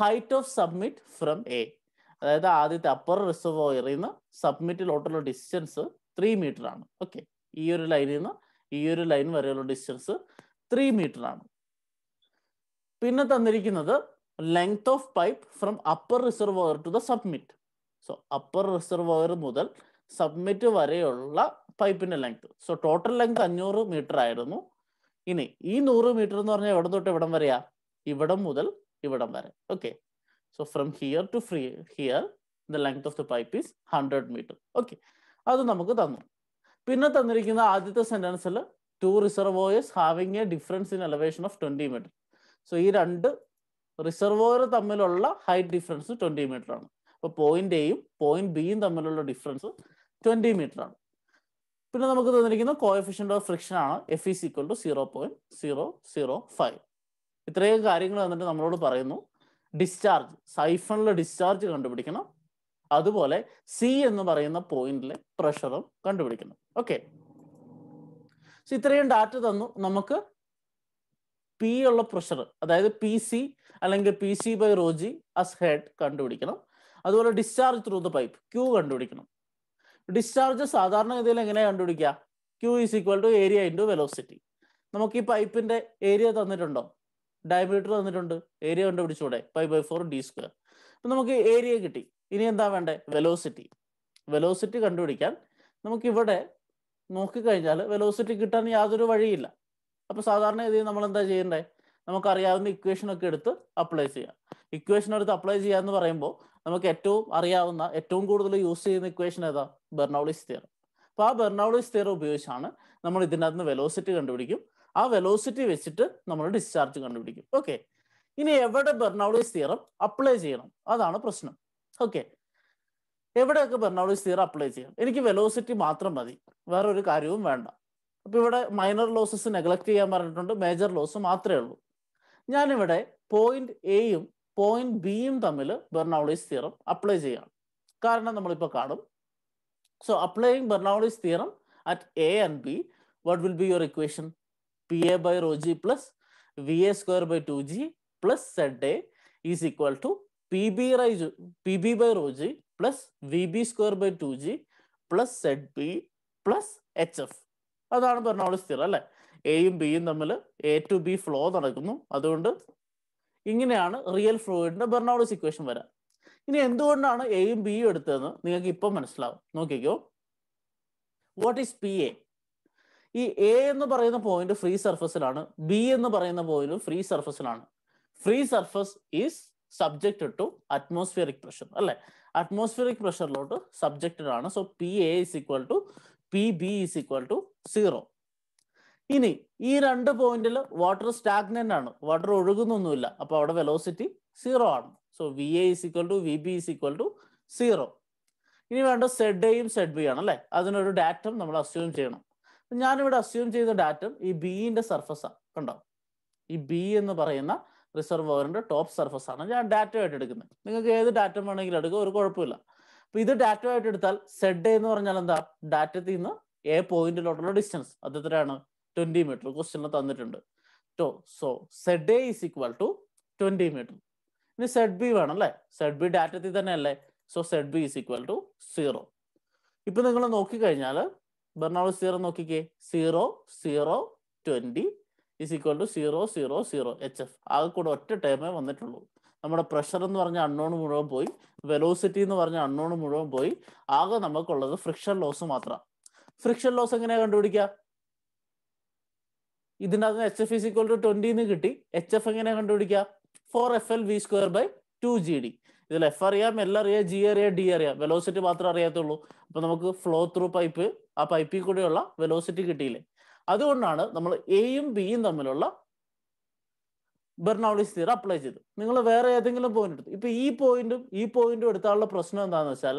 height of summit from A അതായത് ആദ്യത്തെ അപ്പർ റിസർവോയറിൽ നിന്ന് സബ്മിറ്റിലോട്ടുള്ള ഡിസ്റ്റൻസ് ത്രീ മീറ്റർ ആണ് ഓക്കെ ഈ ഒരു ലൈനിൽ നിന്ന് ഈ ഒരു ലൈൻ വരെയുള്ള ഡിസ്റ്റൻസ് ത്രീ മീറ്റർ ആണ് പിന്നെ തന്നിരിക്കുന്നത് length of pipe from upper reservoir to the summit so upper reservoir മുതൽ സബ്മിറ്റ് വരെയുള്ള പൈപ്പിന്റെ ലെങ്ത് സോ ടോട്ടൽ ലെങ്ത് അഞ്ഞൂറ് മീറ്റർ ആയിരുന്നു ഇനി ഈ നൂറ് മീറ്റർ എന്ന് പറഞ്ഞാൽ എവിടെ തൊട്ട് എവിടം വരെയാ ഇവിടം മുതൽ ഇവിടം വരെ okay So from here to free, here, the length of the pipe is 100 meter. Okay. അത് നമുക്ക് തന്നു പിന്നെ തന്നിരിക്കുന്ന ആദ്യത്തെ സെന്റൻസിൽ two reservoirs having a difference in elevation of twenty meter so ഈ രണ്ട് റിസർവോയർ തമ്മിലുള്ള ഹൈറ്റ് ഡിഫറൻസ് ട്വന്റി മീറ്റർ ആണ് അപ്പോൾ പോയിന്റ് എയും പോയിന്റ് ബിയും തമ്മിലുള്ള ഡിഫറൻസ് ട്വന്റി മീറ്റർ ആണ് പിന്നെ നമുക്ക് തന്നിരിക്കുന്ന കോയഫിഷ്യൻ്റ് ഓഫ് ഫ്രിക്ഷൻ ആണ് F is equal to zero point zero zero five ഇത്രയും കാര്യങ്ങൾ തന്നിട്ട് നമ്മളോട് പറയുന്നു ഡിസ്ചാർജ് സൈഫണിലെ ഡിസ്ചാർജ് കണ്ടുപിടിക്കണം അതുപോലെ സി എന്ന് പറയുന്ന പോയിന്റിലെ പ്രഷറും കണ്ടുപിടിക്കണം ഓക്കെ സോ ഇത്രയും ഡാറ്റ തന്നു നമുക്ക് പി ഉള്ള പ്രഷർ അതായത് പി സി അല്ലെങ്കിൽ P C by rho G as head കണ്ടുപിടിക്കണം അതുപോലെ discharge through the pipe Q കണ്ടുപിടിക്കണം ഡിസ്ചാർജ് സാധാരണഗതിയിൽ എങ്ങനെയാണ് കണ്ടുപിടിക്കുക Q is equal to area to velocity നമുക്ക് ഈ പൈപ്പിന്റെ ഏരിയ തന്നിട്ടുണ്ടോ ഡയമീറ്റർ തന്നിട്ടുണ്ട് ഏരിയ കണ്ടുപിടിച്ചൂടെ pi by four D square നമുക്ക് ഏരിയ കിട്ടി ഇനി എന്താ വേണ്ടേ വെലോസിറ്റി വെലോസിറ്റി കണ്ടുപിടിക്കാൻ നമുക്കിവിടെ നോക്കിക്കഴിഞ്ഞാൽ വെലോസിറ്റി കിട്ടാൻ യാതൊരു വഴിയില്ല അപ്പൊ സാധാരണ ഗതിയിൽ നമ്മൾ എന്താ ചെയ്യണ്ടേ നമുക്കറിയാവുന്ന ഇക്വേഷൻ ഒക്കെ എടുത്ത് അപ്ലൈ ചെയ്യാം ഇക്വേഷൻ എടുത്ത് അപ്ലൈ ചെയ്യുക എന്ന് പറയുമ്പോൾ നമുക്ക് ഏറ്റവും അറിയാവുന്ന ഏറ്റവും കൂടുതൽ യൂസ് ചെയ്യുന്ന ഇക്വേഷൻ ഏതാ ബെർണൗളിസ് തിയർ അപ്പൊ ആ ബെർണൗളിസ് തിയർ ഉപയോഗിച്ചാണ് നമ്മൾ ഇതിനകത്ത് നിന്ന് വെലോസിറ്റി കണ്ടുപിടിക്കും ആ വെലോസിറ്റി വെച്ചിട്ട് നമ്മൾ ഡിസ്ചാർജ് കണ്ടുപിടിക്കും ഓക്കെ ഇനി എവിടെ ബെർണൗളീസ് തീറം അപ്ലൈ ചെയ്യണം അതാണ് പ്രശ്നം ഓക്കെ എവിടെയൊക്കെ ബെർണൗളീസ് തീറം അപ്ലൈ ചെയ്യണം എനിക്ക് വെലോസിറ്റി മാത്രം മതി വേറെ ഒരു കാര്യവും വേണ്ട അപ്പൊ ഇവിടെ മൈനർ ലോസസ് നെഗ്ലക്ട് ചെയ്യാൻ പറഞ്ഞിട്ടുണ്ട് മേജർ ലോസ് മാത്രമേ ഉള്ളൂ ഞാനിവിടെ പോയിന്റ് എയും പോയിന്റ് ബിയും തമ്മിൽ ബെർണൗളീസ് തീറം അപ്ലൈ ചെയ്യണം കാരണം നമ്മളിപ്പോൾ കാണും so applying Bernoulli's theorem at A and B what will be your equation P A by rho G plus V A square by two G plus Z A is equal to P B റൈ P B by rho G plus V B square by two G plus Z B plus H F അതാണ് പറഞ്ഞോളി സ്ഥിരം അല്ലെ എയും ബിയും തമ്മിൽ A to B flow നടക്കുന്നു അതുകൊണ്ട് ഇങ്ങനെയാണ് റിയൽ ഫ്ലൂയിഡിന്റെ ബെർണോളിസ് ഇക്വേഷൻ വരാം ഇനി എന്തുകൊണ്ടാണ് എയും ബിയും എടുത്തതെന്ന് നിങ്ങൾക്ക് ഇപ്പം മനസ്സിലാവും നോക്കിക്കോ വാട്ട് ഈസ് പി എ ഈ എ എന്ന് പറയുന്ന പോയിന്റ് ഫ്രീ സർഫസിലാണ് ബി എന്ന് പറയുന്ന പോയിന്റ് ഫ്രീ സർഫസിലാണ് free surface is subjected to atmospheric pressure അല്ലെ അറ്റ്മോസ്ഫിയറിക് പ്രഷറിലോട്ട് സബ്ജക്റ്റഡ് ആണ് so P A is equal to P B is equal to zero ഇനി ഈ രണ്ട് പോയിന്റിൽ വാട്ടർ സ്റ്റാഗ്നന്റ് ആണ് വാട്ടർ ഒഴുകുന്നൊന്നുമില്ല അപ്പൊ അവിടെ വെലോസിറ്റി സീറോ ആണ് so V A is equal to V B is equal to zero ഇനി വേണ്ട സെഡ് എയും സെഡ് ബി ആണ് അല്ലെ അതിനൊരു ഡാറ്റം നമ്മൾ അസ്യൂം ചെയ്യണം ഞാനിവിടെ അസ്യൂം ചെയ്ത ഡാറ്റം ഈ ബിയിന്റെ സർഫസാണ് കണ്ടോ ഈ ബി എന്ന് പറയുന്ന റിസർവോറിന്റെ ടോപ്പ് സർഫസ് ആണ് ഞാൻ ഡാറ്റ ആയിട്ട് എടുക്കുന്നത് നിങ്ങൾക്ക് ഏത് ഡാറ്റം വേണമെങ്കിലും എടുക്കുക ഒരു കുഴപ്പമില്ല അപ്പൊ ഇത് ഡാറ്റ ആയിട്ട് എടുത്താൽ സെഡ് എന്ന് പറഞ്ഞാൽ എന്താ ഡാറ്റത്തിൽ നിന്ന് എ പോയിന്റിലോട്ടുള്ള ഡിസ്റ്റൻസ് അത് എത്രയാണ് ട്വന്റി മീറ്റർ ക്വസ്റ്റ്യനിൽ തന്നിട്ടുണ്ട് ടോ so Z A is equal to twenty meter ഇനി സെഡ് ബി വേണം അല്ലേ സെഡ് ബി ഡാറ്റത്തിൽ തന്നെ അല്ലേ so Z B is equal to zero ഇപ്പൊ നിങ്ങൾ നോക്കിക്കഴിഞ്ഞാൽ ബെർണോളി സീറോ നോക്കിക്കേ zero zero twenty is equal to zero zero zero H F ആകെ കൂടെ ഒറ്റ ടൈമേ വന്നിട്ടുള്ളൂ നമ്മുടെ പ്രഷർ എന്ന് പറഞ്ഞ അണ്ണോൺ മുഴുവൻ പോയി വെലോസിറ്റി എന്ന് പറഞ്ഞ അണ്ണോൺ മുഴുവൻ പോയി ആകെ നമുക്കുള്ളത് ഫ്രിക്ഷൻ ലോസ് മാത്രം ഫ്രിക്ഷൻ ലോസ് എങ്ങനെയാ കണ്ടുപിടിക്ക ഇതിനകത്ത് H F is equal to ട്വന്റിന്ന് കിട്ടി എച്ച് എഫ് എങ്ങനെയാ കണ്ടുപിടിക്കുക four F L V square by two G D ഇതിൽ എഫ് അറിയാം എൽ അറിയാം ജി അറിയാം ഡി അറിയാം വെലോസിറ്റി മാത്രം അറിയാത്തുള്ളൂ അപ്പൊ നമുക്ക് ഫ്ലോ ത്രൂ പൈപ്പ് ആ പൈപ്പിൽ കൂടെയുള്ള വെലോസിറ്റി കിട്ടിയില്ലേ അതുകൊണ്ടാണ് നമ്മൾ എയും ബിയും തമ്മിലുള്ള ബെർണൗളിസ് തിയറി അപ്ലൈ ചെയ്തു നിങ്ങൾ വേറെ ഏതെങ്കിലും പോയിന്റ് എടുത്തു ഇപ്പൊ ഈ പോയിന്റും ഈ പോയിന്റും എടുത്താലുള്ള പ്രശ്നം എന്താണെന്ന് വെച്ചാൽ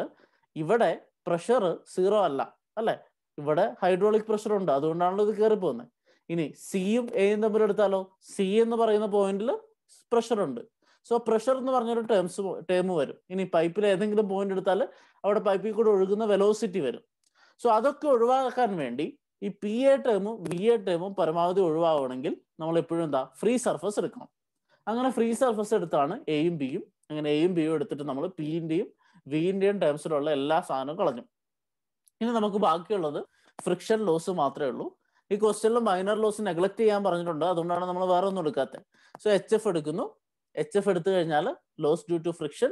ഇവിടെ പ്രഷർ സീറോ അല്ല അല്ലെ ഇവിടെ ഹൈഡ്രോളിക് പ്രഷർ ഉണ്ട് അതുകൊണ്ടാണല്ലോ ഇത് കയറി പോകുന്നത് ഇനി സിയും എയും തമ്മിൽ എടുത്താലോ സി എന്ന് പറയുന്ന പോയിന്റിൽ പ്രഷർ ഉണ്ട് സോ പ്രഷർ എന്ന് പറഞ്ഞൊരു ടേംസ് ടേം വരും ഇനി പൈപ്പിൽ ഏതെങ്കിലും പോയിന്റ് എടുത്താൽ അവിടെ പൈപ്പിൽ കൂടെ ഒഴുകുന്ന വെലോസിറ്റി വരും സോ അതൊക്കെ ഒഴിവാക്കാൻ വേണ്ടി ഈ പി എ ടേമും വി എ ടേമും പരമാവധി ഒഴിവാകണമെങ്കിൽ നമ്മൾ എപ്പോഴും എന്താ ഫ്രീ സർഫസ് എടുക്കണം അങ്ങനെ ഫ്രീ സർഫസ് എടുത്താണ് എയും ബിയും അങ്ങനെ എയും ബിയും എടുത്തിട്ട് നമ്മൾ പിന്റെയും വിന്റെയും ടേംസിലുള്ള എല്ലാ സാധനവും കളഞ്ഞു ഇനി നമുക്ക് ബാക്കിയുള്ളത് ഫ്രിക്ഷൻ ലോസ് മാത്രമേ ഉള്ളൂ ഈ ക്വസ്റ്റ്യനിൽ മൈനർ ലോസ് നെഗ്ലക്ട് ചെയ്യാൻ പറഞ്ഞിട്ടുണ്ട് അതുകൊണ്ടാണ് നമ്മൾ വേറെ ഒന്നും എടുക്കാത്തത് സോ എച്ച് എഫ് എടുക്കുന്നു എച്ച് എഫ് എടുത്തു കഴിഞ്ഞാൽ loss due to friction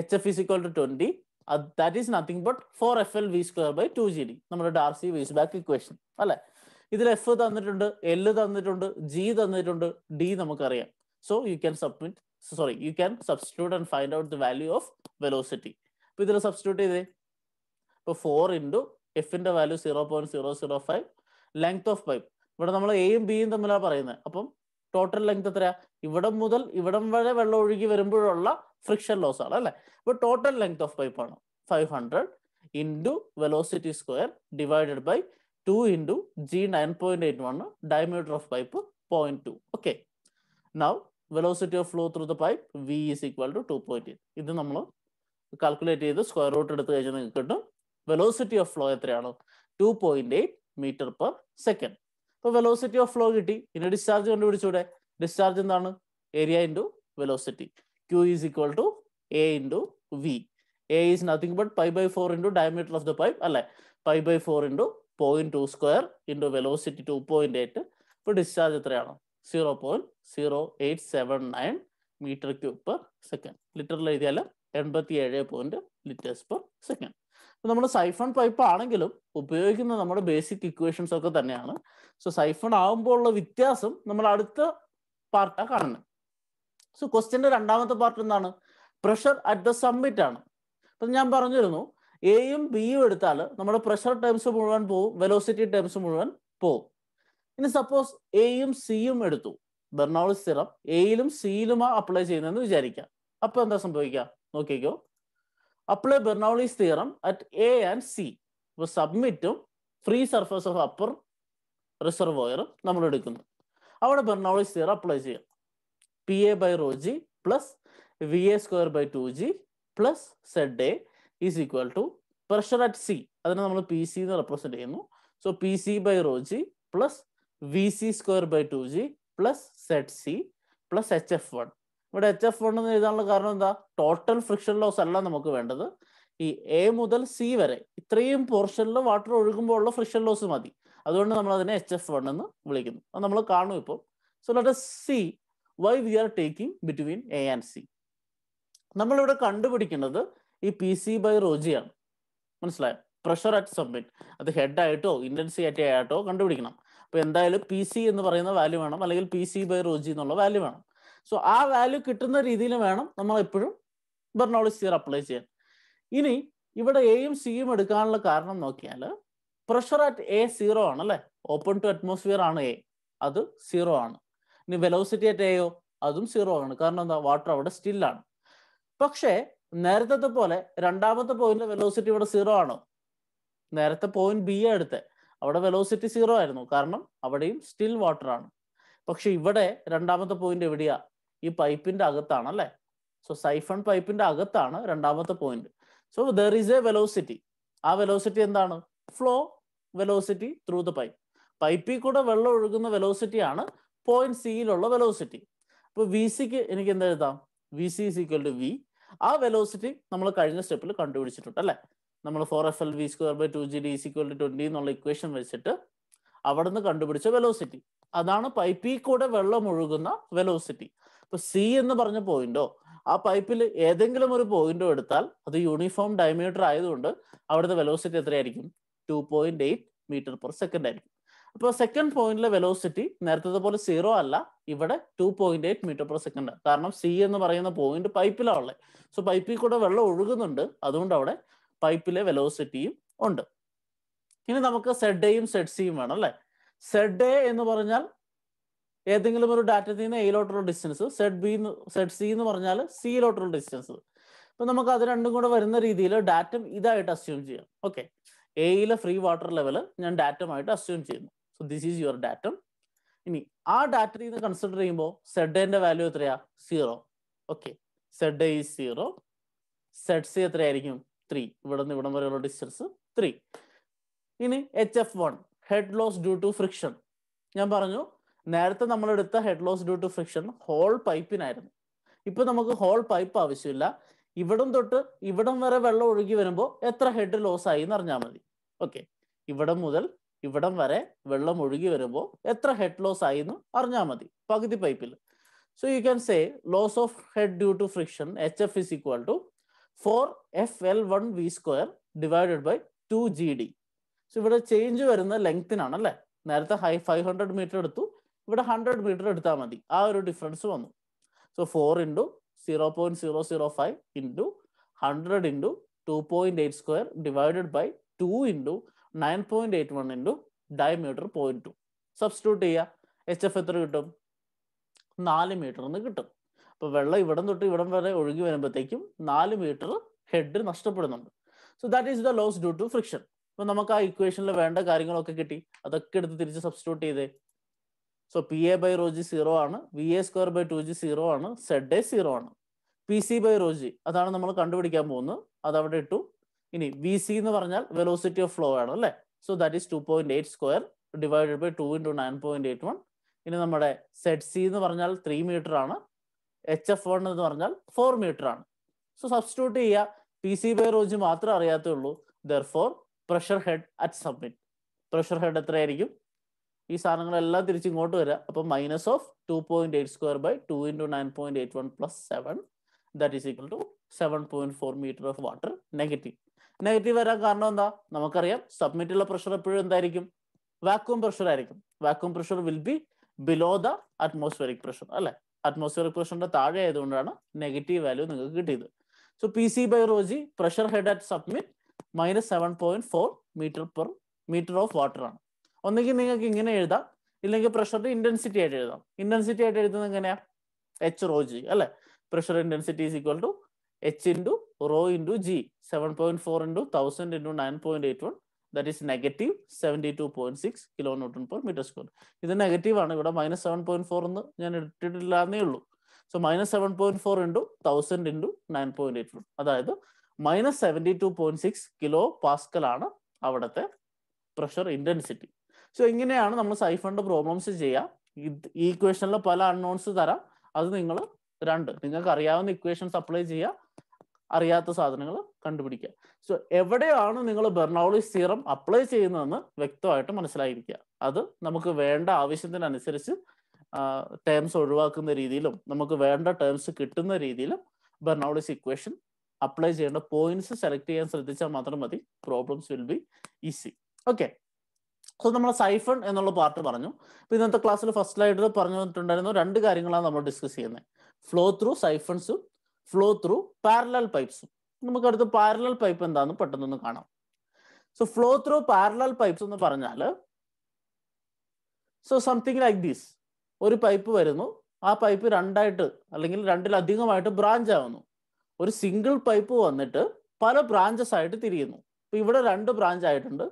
H F is equal to twenty that is nothing but four F L V square by two G D നമ്മുടെ ഡാർസി ബാക്ക് ഇക്വേഷൻ അല്ലെ ഇതിൽ എഫ് തന്നിട്ടുണ്ട് എൽ തന്നിട്ടുണ്ട് G തന്നിട്ടുണ്ട് ഡി നമുക്കറിയാം so you can submit sorry you can substitute and find out the value of velocity അപ്പൊ ഇതിൽ സബ്സ്റ്റിറ്റ്യൂട്ട് ചെയ്തേ ഇപ്പൊ ഫോർ ഇൻറ്റു എഫിന്റെ value zero point zero zero five length of pipe ഇവിടെ നമ്മൾ എയും ബിയും തമ്മിലാണ് പറയുന്നത് അപ്പം ടോട്ടൽ ലെങ്ത് എത്ര ഇവിടം മുതൽ ഇവിടം വരെ വെള്ളം ഒഴുകി വരുമ്പോഴുള്ള ഫ്രിക്ഷൻ ലോസ് ആണ് അല്ലെ അപ്പൊ ടോട്ടൽ ലെങ്ത് ഓഫ് ആണ് five hundred into velocity square divided by two into G nine point eight one diameter of pipe point two okay now velocity of flow through the pipe V is equal to two point eight ഇത് നമ്മൾ calculate ചെയ്ത് square root എടുത്ത് കഴിഞ്ഞാൽ നിങ്ങൾക്ക് കിട്ടും velocity of flow എത്രയാണ് two point eight metre per second അപ്പൊ velocity of flow കിട്ടി ഇനി ഡിസ്ചാർജ് കണ്ടുപിടിച്ചൂടെ ഡിസ്ചാർജ് എന്താണ് area into velocity Q is equal to A into V A is nothing but pi by four into diameter of the pipe അല്ലെ pi by four into point two square into velocity two point eight ഇപ്പൊ discharge എത്രയാണ് zero point zero eight seven nine metre cube per second ലിറ്ററിൽ എഴുതിയാൽ എൺപത്തി ഏഴ് point litres per second നമ്മൾ siphon pipe ആണെങ്കിലും ഉപയോഗിക്കുന്ന നമ്മുടെ ബേസിക് ഇക്വേഷൻസ് ഒക്കെ തന്നെയാണ് സോ സൈഫൺ ആകുമ്പോൾ ഉള്ള വ്യത്യാസം നമ്മൾ അടുത്ത പാർട്ടാണ് കാണുന്നത് സോ ക്വസ്റ്റ്യന്റെ രണ്ടാമത്തെ പാർട്ട് എന്താണ് പ്രഷർ അറ്റ് ദ സമ്മിറ്റ് ആണ് അപ്പൊ ഞാൻ പറഞ്ഞിരുന്നു എയും ബിയും എടുത്താൽ നമ്മുടെ പ്രഷർ ടേംസ് മുഴുവൻ പോവും വെലോസിറ്റി ടേംസ് മുഴുവൻ പോവും ഇനി സപ്പോസ് എയും സിയും എടുത്തു ബെർണോളി സ്ഥിരം എയിലും സിയിലുമാണ് അപ്ലൈ ചെയ്യുന്നതെന്ന് വിചാരിക്കാം അപ്പൊ എന്താ സംഭവിക്കുക നോക്കിക്കോ apply Bernoulli's theorem at A and C ഇപ്പോൾ സബ്മിറ്റും ഫ്രീ സർഫസ് ഓഫ് അപ്പർ റിസർവോയറും നമ്മൾ എടുക്കുന്നു അവിടെ ബെർണോളിസ് തിയറം അപ്ലൈ ചെയ്യാം P A by rho G plus V A square by two G plus Z A is equal to pressure at C അതിനെ നമ്മൾ P C എന്ന് റെപ്രസെന്റ് ചെയ്യുന്നു so P C by rho G plus V C square by two G plus Z C plus H F one ഇവിടെ H F one എന്ന് എഴുതാനുള്ള കാരണം എന്താ total friction loss അല്ല നമുക്ക് വേണ്ടത് ഈ എ മുതൽ സി വരെ ഇത്രയും പോർഷനിൽ വാട്ടർ ഒഴുകുമ്പോൾ ഉള്ള ഫ്രിക്ഷൻ ലോസ് മതി അതുകൊണ്ട് നമ്മൾ അതിനെ എച്ച് എഫ് വൺ എന്ന് വിളിക്കുന്നു അത് നമ്മൾ കാണും ഇപ്പോൾ so let C why we are taking between A and C നമ്മളിവിടെ കണ്ടുപിടിക്കുന്നത് ഈ പി സി ബൈ റോജിയാണ് മനസ്സിലായോ പ്രഷർ അറ്റ് സബ്മിറ്റ് അത് ഹെഡായിട്ടോ ഇന്റൻസിറ്റി ആയിട്ടോ കണ്ടുപിടിക്കണം അപ്പൊ എന്തായാലും പി സി എന്ന് പറയുന്ന വാല്യൂ വേണം അല്ലെങ്കിൽ പി സി ബൈ റോജി എന്നുള്ള വാല്യൂ വേണം സോ ആ വാല്യൂ കിട്ടുന്ന രീതിയിൽ വേണം നമ്മൾ എപ്പോഴും ബെർണോളി സ്റ്റിയർ അപ്ലൈ ചെയ്യാൻ ഇനി ഇവിടെ എയും സിയും എടുക്കാനുള്ള കാരണം നോക്കിയാൽ പ്രഷർ അറ്റ് എ സീറോ ആണ് അല്ലെ ഓപ്പൺ ടു അറ്റ്മോസ്ഫിയർ ആണ് എ അത് സീറോ ആണ് ഇനി വെലോസിറ്റി അറ്റ് എയോ അതും സീറോ ആണ് കാരണം എന്താ വാട്ടർ അവിടെ സ്റ്റിൽ ആണ് പക്ഷേ നേരത്തെ പോലെ രണ്ടാമത്തെ പോയിന്റിലെ വെലോസിറ്റി ഇവിടെ സീറോ ആണോ നേരത്തെ പോയിന്റ് ബി എടുത്ത് അവിടെ വെലോസിറ്റി സീറോ ആയിരുന്നു കാരണം അവിടെയും സ്റ്റിൽ വാട്ടർ ആണ് പക്ഷെ ഇവിടെ രണ്ടാമത്തെ പോയിന്റ് എവിടെയാ ഈ പൈപ്പിന്റെ അകത്താണ് അല്ലെ സോ സൈഫൺ പൈപ്പിന്റെ അകത്താണ് രണ്ടാമത്തെ point so there is a velocity ആ വെലോസിറ്റി എന്താണ് flow velocity through the pipe പൈപ്പിൽ കൂടെ വെള്ളം ഒഴുകുന്ന വെലോസിറ്റിയാണ് പോയിന്റ് സിയിലുള്ള വെലോസിറ്റി അപ്പോൾ വി സിക്ക് എനിക്ക് എന്താ എഴുതാം V C is equal to V ആ വെലോസിറ്റി നമ്മൾ കഴിഞ്ഞ സ്റ്റെപ്പിൽ കണ്ടുപിടിച്ചിട്ടുണ്ട് അല്ലേ നമ്മൾ four F L V square by two G D is equal to twenty എന്നുള്ള ഇക്വേഷൻ വെച്ചിട്ട് അവിടെ നിന്ന് കണ്ടുപിടിച്ച വെലോസിറ്റി അതാണ് പൈപ്പിൽ കൂടെ വെള്ളം ഒഴുകുന്ന വെലോസിറ്റി ഇപ്പൊ സി എന്ന് പറഞ്ഞ പോയിന്റോ ആ പൈപ്പിൽ ഏതെങ്കിലും ഒരു പോയിന്റോ എടുത്താൽ അത് യൂണിഫോം ഡയമീറ്റർ ആയതുകൊണ്ട് അവിടുത്തെ വെലോസിറ്റി എത്രയായിരിക്കും two point eight metre per second ആയിരിക്കും അപ്പോൾ സെക്കൻഡ് പോയിന്റിലെ വെലോസിറ്റി നേരത്തെ പോലെ സീറോ അല്ല ഇവിടെ two point eight metre per second കാരണം സി എന്ന് പറയുന്ന പോയിന്റ് പൈപ്പിലാണുള്ളത് സോ പൈപ്പിൽ കൂടെ വെള്ളം ഒഴുകുന്നുണ്ട് അതുകൊണ്ട് അവിടെ പൈപ്പിലെ വെലോസിറ്റിയും ഉണ്ട് ഇനി നമുക്ക് സെഡ് എയും സെഡ് സിയും വേണം അല്ലെ സെഡ് എ എന്ന് പറഞ്ഞാൽ ഏതെങ്കിലും ഒരു ഡാറ്റത്തിൽ നിന്ന് എയിലോട്ടുള്ള distance Z B Z C എന്ന് പറഞ്ഞാൽ സിയിലോട്ടുള്ള ഡിസ്റ്റൻസ് അപ്പൊ നമുക്ക് അത് രണ്ടും കൂടെ വരുന്ന രീതിയിൽ ഡാറ്റം ഇതായിട്ട് അസ്യൂം ചെയ്യാം ഓക്കെ എയിലെ ഫ്രീ വാട്ടർ ലെവൽ ഞാൻ ഡാറ്റമായിട്ട് അസ്യൂം ചെയ്യുന്നു so this is your datum ഇനി ആ ഡാറ്റയിൽ നിന്ന് കൺസിഡർ ചെയ്യുമ്പോൾ സെഡിന്റെ വാല്യൂ എത്രയാ zero okay Z is zero Z C എത്രയായിരിക്കും ത്രീ ഇവിടെ നിന്ന് ഇവിടം വരെയുള്ള ഡിസ്റ്റൻസ് ത്രീ ഇനി H F one head loss due to friction ഞാൻ പറഞ്ഞു നേരത്തെ നമ്മൾ എടുത്ത head loss due to friction whole പൈപ്പിനായിരുന്നു ഇപ്പൊ നമുക്ക് ഹോൾ പൈപ്പ് ആവശ്യമില്ല ഇവിടം തൊട്ട് ഇവിടം വരെ വെള്ളം ഒഴുകി വരുമ്പോൾ എത്ര ഹെഡ് ലോസ് ആയി എന്ന് അറിഞ്ഞാൽ മതി ഓക്കെ ഇവിടം മുതൽ ഇവിടം വരെ വെള്ളം ഒഴുകി വരുമ്പോൾ എത്ര ഹെഡ് ലോസ് ആയി എന്ന് അറിഞ്ഞാൽ മതി പകുതി പൈപ്പിൽ so you can say loss of head due to friction H F is equal to four F L one V square divided by two G D so ഇവിടെ ചേഞ്ച് വരുന്ന ലെങ്തിനാണ് അല്ലേ നേരത്തെ ഹൈ ഫൈവ് ഹൺഡ്രഡ് മീറ്റർ എടുത്തു ഇവിടെ hundred metre എടുത്താൽ മതി ആ ഒരു ഡിഫറൻസ് വന്നു so four into zero point zero zero five into hundred into two point eight square divided by two into nine point eight one into diameter point two substitute ചെയ്യുക H F എത്ര കിട്ടും നാല് എന്ന് കിട്ടും അപ്പൊ വെള്ളം ഇവിടം തൊട്ട് ഇവിടം വരെ ഒഴുകി വരുമ്പോഴത്തേക്കും നാല് മീറ്റർ ഹെഡ് നഷ്ടപ്പെടുന്നുണ്ട് so that is the loss due to friction അപ്പൊ നമുക്ക് ആ ഇക്വേഷനിൽ വേണ്ട കാര്യങ്ങളൊക്കെ കിട്ടി അതൊക്കെ എടുത്ത് തിരിച്ച് സബ്സ്റ്റിറ്റ്യൂട്ട് ചെയ്തേ so P A by rho G zero ആണ് V A square by two G zero ആണ് സെഡ് എ സീറോ ആണ് P C by rho G അതാണ് നമ്മൾ കണ്ടുപിടിക്കാൻ പോകുന്നത് അത് അവിടെ ഇട്ടു ഇനി വി സി എന്ന് പറഞ്ഞാൽ വെലോസിറ്റി ഓഫ് ഫ്ലോ ആണ് അല്ലേ so that is two point eight square divided by two into nine point eight one ഇനി നമ്മുടെ സെഡ് സി എന്ന് പറഞ്ഞാൽ ത്രീ മീറ്റർ ആണ് എച്ച് എഫ് വൺ എന്ന് പറഞ്ഞാൽ ഫോർ മീറ്റർ ആണ് സോ സബ്സ്റ്റിറ്റ്യൂട്ട് ചെയ്യുക പി സി ബൈ റോജി മാത്രം അറിയാത്തേ ഉള്ളൂ there for pressure head at summit pressure head എത്രയായിരിക്കും ഈ സാധനങ്ങളെല്ലാം തിരിച്ച് ഇങ്ങോട്ട് വരിക അപ്പം minus of two point eight square by two into nine point eight one plus seven that is equal to seven point four metre of water negative negative വരാൻ കാരണം എന്താ നമുക്കറിയാം സബ്മിറ്റുള്ള പ്രഷർ എപ്പോഴും എന്തായിരിക്കും വാക്വം പ്രഷർ ആയിരിക്കും vacuum pressure will be below the atmospheric pressure അല്ലെ atmospheric പ്രഷറിന്റെ താഴെ ആയതുകൊണ്ടാണ് നെഗറ്റീവ് വാല്യൂ നിങ്ങൾക്ക് കിട്ടിയത് so P C by rho G pressure head at summit minus seven point four metre per metre of water ആണ് ഒന്നുകിൽ നിങ്ങൾക്ക് ഇങ്ങനെ എഴുതാം ഇല്ലെങ്കിൽ പ്രഷറിന്റെ ഇന്റൻസിറ്റി ആയിട്ട് എഴുതാം ഇന്റൻസിറ്റി ആയിട്ട് എഴുതുന്നത് എങ്ങനെയാ എച്ച് റോ ജി അല്ലെ pressure intensity is equal to H into rho into G seven point four into thousand into nine point eight one that is negative seventy two point six kilo newton per metre square ഇത് negative ആണ് ഇവിടെ minus seven point four എന്ന് ഞാൻ ഇട്ടിട്ടില്ല എന്നേ ഉള്ളൂ so minus seven point four into thousand into nine point eight one അതായത് minus seventy two point six kilo pascal ആണ് അവിടുത്തെ പ്രഷർ ഇന്റൻസിറ്റി സോ ഇങ്ങനെയാണ് നമ്മൾ സൈഫണിന്റെ പ്രോബ്ലംസ് ചെയ്യുക ഈ ഇക്വേഷനിൽ പല അൺനോൺസ് തരാം അത് നിങ്ങൾ രണ്ട് നിങ്ങൾക്ക് അറിയാവുന്ന ഇക്വേഷൻസ് അപ്ലൈ ചെയ്യുക അറിയാത്ത സാധനങ്ങൾ കണ്ടുപിടിക്കുക സോ എവിടെയാണ് നിങ്ങൾ ബെർണൗളി സീറം അപ്ലൈ ചെയ്യുന്നതെന്ന് വ്യക്തമായിട്ട് മനസ്സിലായിരിക്കുക അത് നമുക്ക് വേണ്ട ആവശ്യത്തിനനുസരിച്ച് ടേംസ് ഒഴിവാക്കുന്ന രീതിയിലും നമുക്ക് വേണ്ട ടേംസ് കിട്ടുന്ന രീതിയിലും ബെർണൗളിസ് ഇക്വേഷൻ അപ്ലൈ ചെയ്യേണ്ട പോയിന്റ്സ് സെലക്ട് ചെയ്യാൻ ശ്രദ്ധിച്ചാൽ മാത്രം മതി problems will be easy okay so നമ്മൾ സൈഫൺ എന്നുള്ള പാർട്ട് പറഞ്ഞു അപ്പോൾ ഇന്നത്തെ ക്ലാസ്സിൽ ഫസ്റ്റ് ആയിട്ട് പറഞ്ഞു തന്നിട്ടുണ്ടായിരുന്നു രണ്ട് കാര്യങ്ങളാണ് നമ്മൾ ഡിസ്കസ് ചെയ്യുന്നത് ഫ്ലോ ത്രൂ സൈഫൺസും ഫ്ലോ ത്രൂ പാരലൽ പൈപ്സും നമുക്ക് അടുത്ത് പാരലൽ പൈപ്പ് എന്താണെന്ന് പെട്ടെന്നൊന്ന് കാണാം so flow through parallel pipes എന്ന് പറഞ്ഞാൽ സോ സംതിങ് ലൈക്ക് ദീസ് ഒരു പൈപ്പ് വരുന്നു ആ പൈപ്പ് രണ്ടായിട്ട് അല്ലെങ്കിൽ രണ്ടിലധികമായിട്ട് ബ്രാഞ്ച് ആവുന്നു ഒരു സിംഗിൾ പൈപ്പ് വന്നിട്ട് പല ബ്രാഞ്ചസ് ആയിട്ട് തിരിയുന്നു ഇപ്പൊ ഇവിടെ രണ്ട് ബ്രാഞ്ച് ആയിട്ടുണ്ട്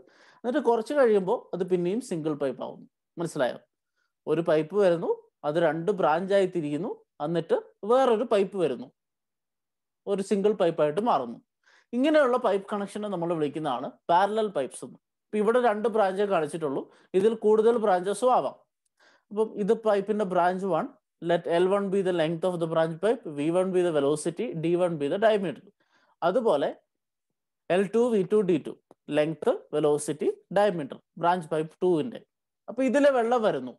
എന്നിട്ട് കുറച്ച് കഴിയുമ്പോൾ അത് പിന്നെയും സിംഗിൾ പൈപ്പ് ആവുന്നു മനസ്സിലായോ ഒരു പൈപ്പ് വരുന്നു അത് രണ്ട് ബ്രാഞ്ചായി തിരിയുന്നു എന്നിട്ട് വേറൊരു പൈപ്പ് വരുന്നു ഒരു സിംഗിൾ പൈപ്പായിട്ട് മാറുന്നു ഇങ്ങനെയുള്ള പൈപ്പ് കണക്ഷനെ നമ്മൾ വിളിക്കുന്നതാണ് പാരലൽ പൈപ്പ്സ് എന്ന് ഇപ്പം ഇവിടെ രണ്ട് ബ്രാഞ്ചേ കാണിച്ചിട്ടുള്ളൂ ഇതിൽ കൂടുതൽ ബ്രാഞ്ചസും ആവാം അപ്പം ഇത് പൈപ്പിന്റെ branch one let L one be the length of the branch pipe V one be the velocity D one be the diameter അതുപോലെ L two V two D two length velocity diameter branch pipe ടൂവിന്റെ അപ്പൊ ഇതിലെ വെള്ളം വരുന്നു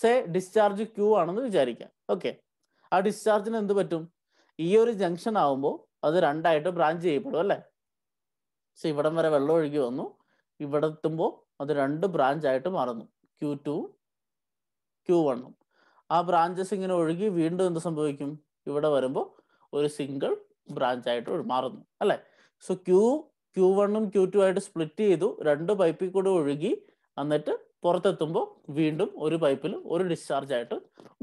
say discharge Q ആണെന്ന് വിചാരിക്കാം okay ആ ഡിസ്ചാർജിന് എന്ത് പറ്റും ഈ ഒരു ജംഗ്ഷൻ ആവുമ്പോൾ അത് രണ്ടായിട്ട് ബ്രാഞ്ച് ചെയ്യപ്പെടും അല്ലേ സോ ഇവിടം വരെ വെള്ളം ഒഴുകി വന്നു ഇവിടെ എത്തുമ്പോൾ അത് രണ്ട് ബ്രാഞ്ചായിട്ട് ആയിട്ട് മാറുന്നു ക്യൂ ടുവും ക്യൂ വണ്ണും ആ ബ്രാഞ്ചസ് ഇങ്ങനെ ഒഴുകി വീണ്ടും എന്ത് സംഭവിക്കും ഇവിടെ വരുമ്പോൾ ഒരു സിംഗിൾ ബ്രാഞ്ചായിട്ട് ആയിട്ട് മാറുന്നു അല്ലേ സോ ക്യൂ ക്യൂ വണ്ണും ക്യൂ ടു ആയിട്ട് സ്പ്ലിറ്റ് ചെയ്തു രണ്ട് പൈപ്പിൽ കൂടെ ഒഴുകി എന്നിട്ട് പുറത്തെത്തുമ്പോൾ വീണ്ടും ഒരു പൈപ്പിൽ ഒരു ഡിസ്ചാർജ് ആയിട്ട്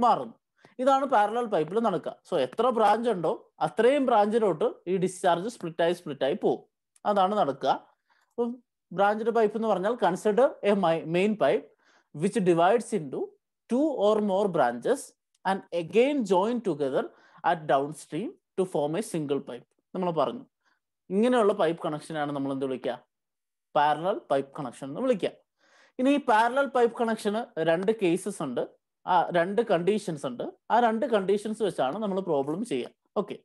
മാറുന്നു ഇതാണ് പാരലൽ പൈപ്പിൽ നടക്കുക സോ എത്ര ബ്രാഞ്ച് ഉണ്ടോ അത്രയും ബ്രാഞ്ചിലോട്ട് ഈ ഡിസ്ചാർജ് സ്പ്ലിറ്റായി സ്പ്ലിറ്റായി പോകും അതാണ് നടക്കുക അപ്പം ബ്രാഞ്ചിന്റെ പൈപ്പ് എന്ന് പറഞ്ഞാൽ consider a main pipe which divides into two or more branches and again join together at downstream to form a single pipe നമ്മൾ പറഞ്ഞു ഇങ്ങനെയുള്ള പൈപ്പ് കണക്ഷനാണ് നമ്മൾ എന്ത് വിളിക്കുക പാരലൽ പൈപ്പ് കണക്ഷൻ എന്ന് വിളിക്കുക ഇനി ഈ പാരലൽ പൈപ്പ് കണക്ഷന് രണ്ട് കേസസ് ഉണ്ട് ആ രണ്ട് കണ്ടീഷൻസ് ഉണ്ട് ആ രണ്ട് കണ്ടീഷൻസ് വെച്ചാണ് നമ്മൾ പ്രോബ്ലം ചെയ്യുക ഓക്കെ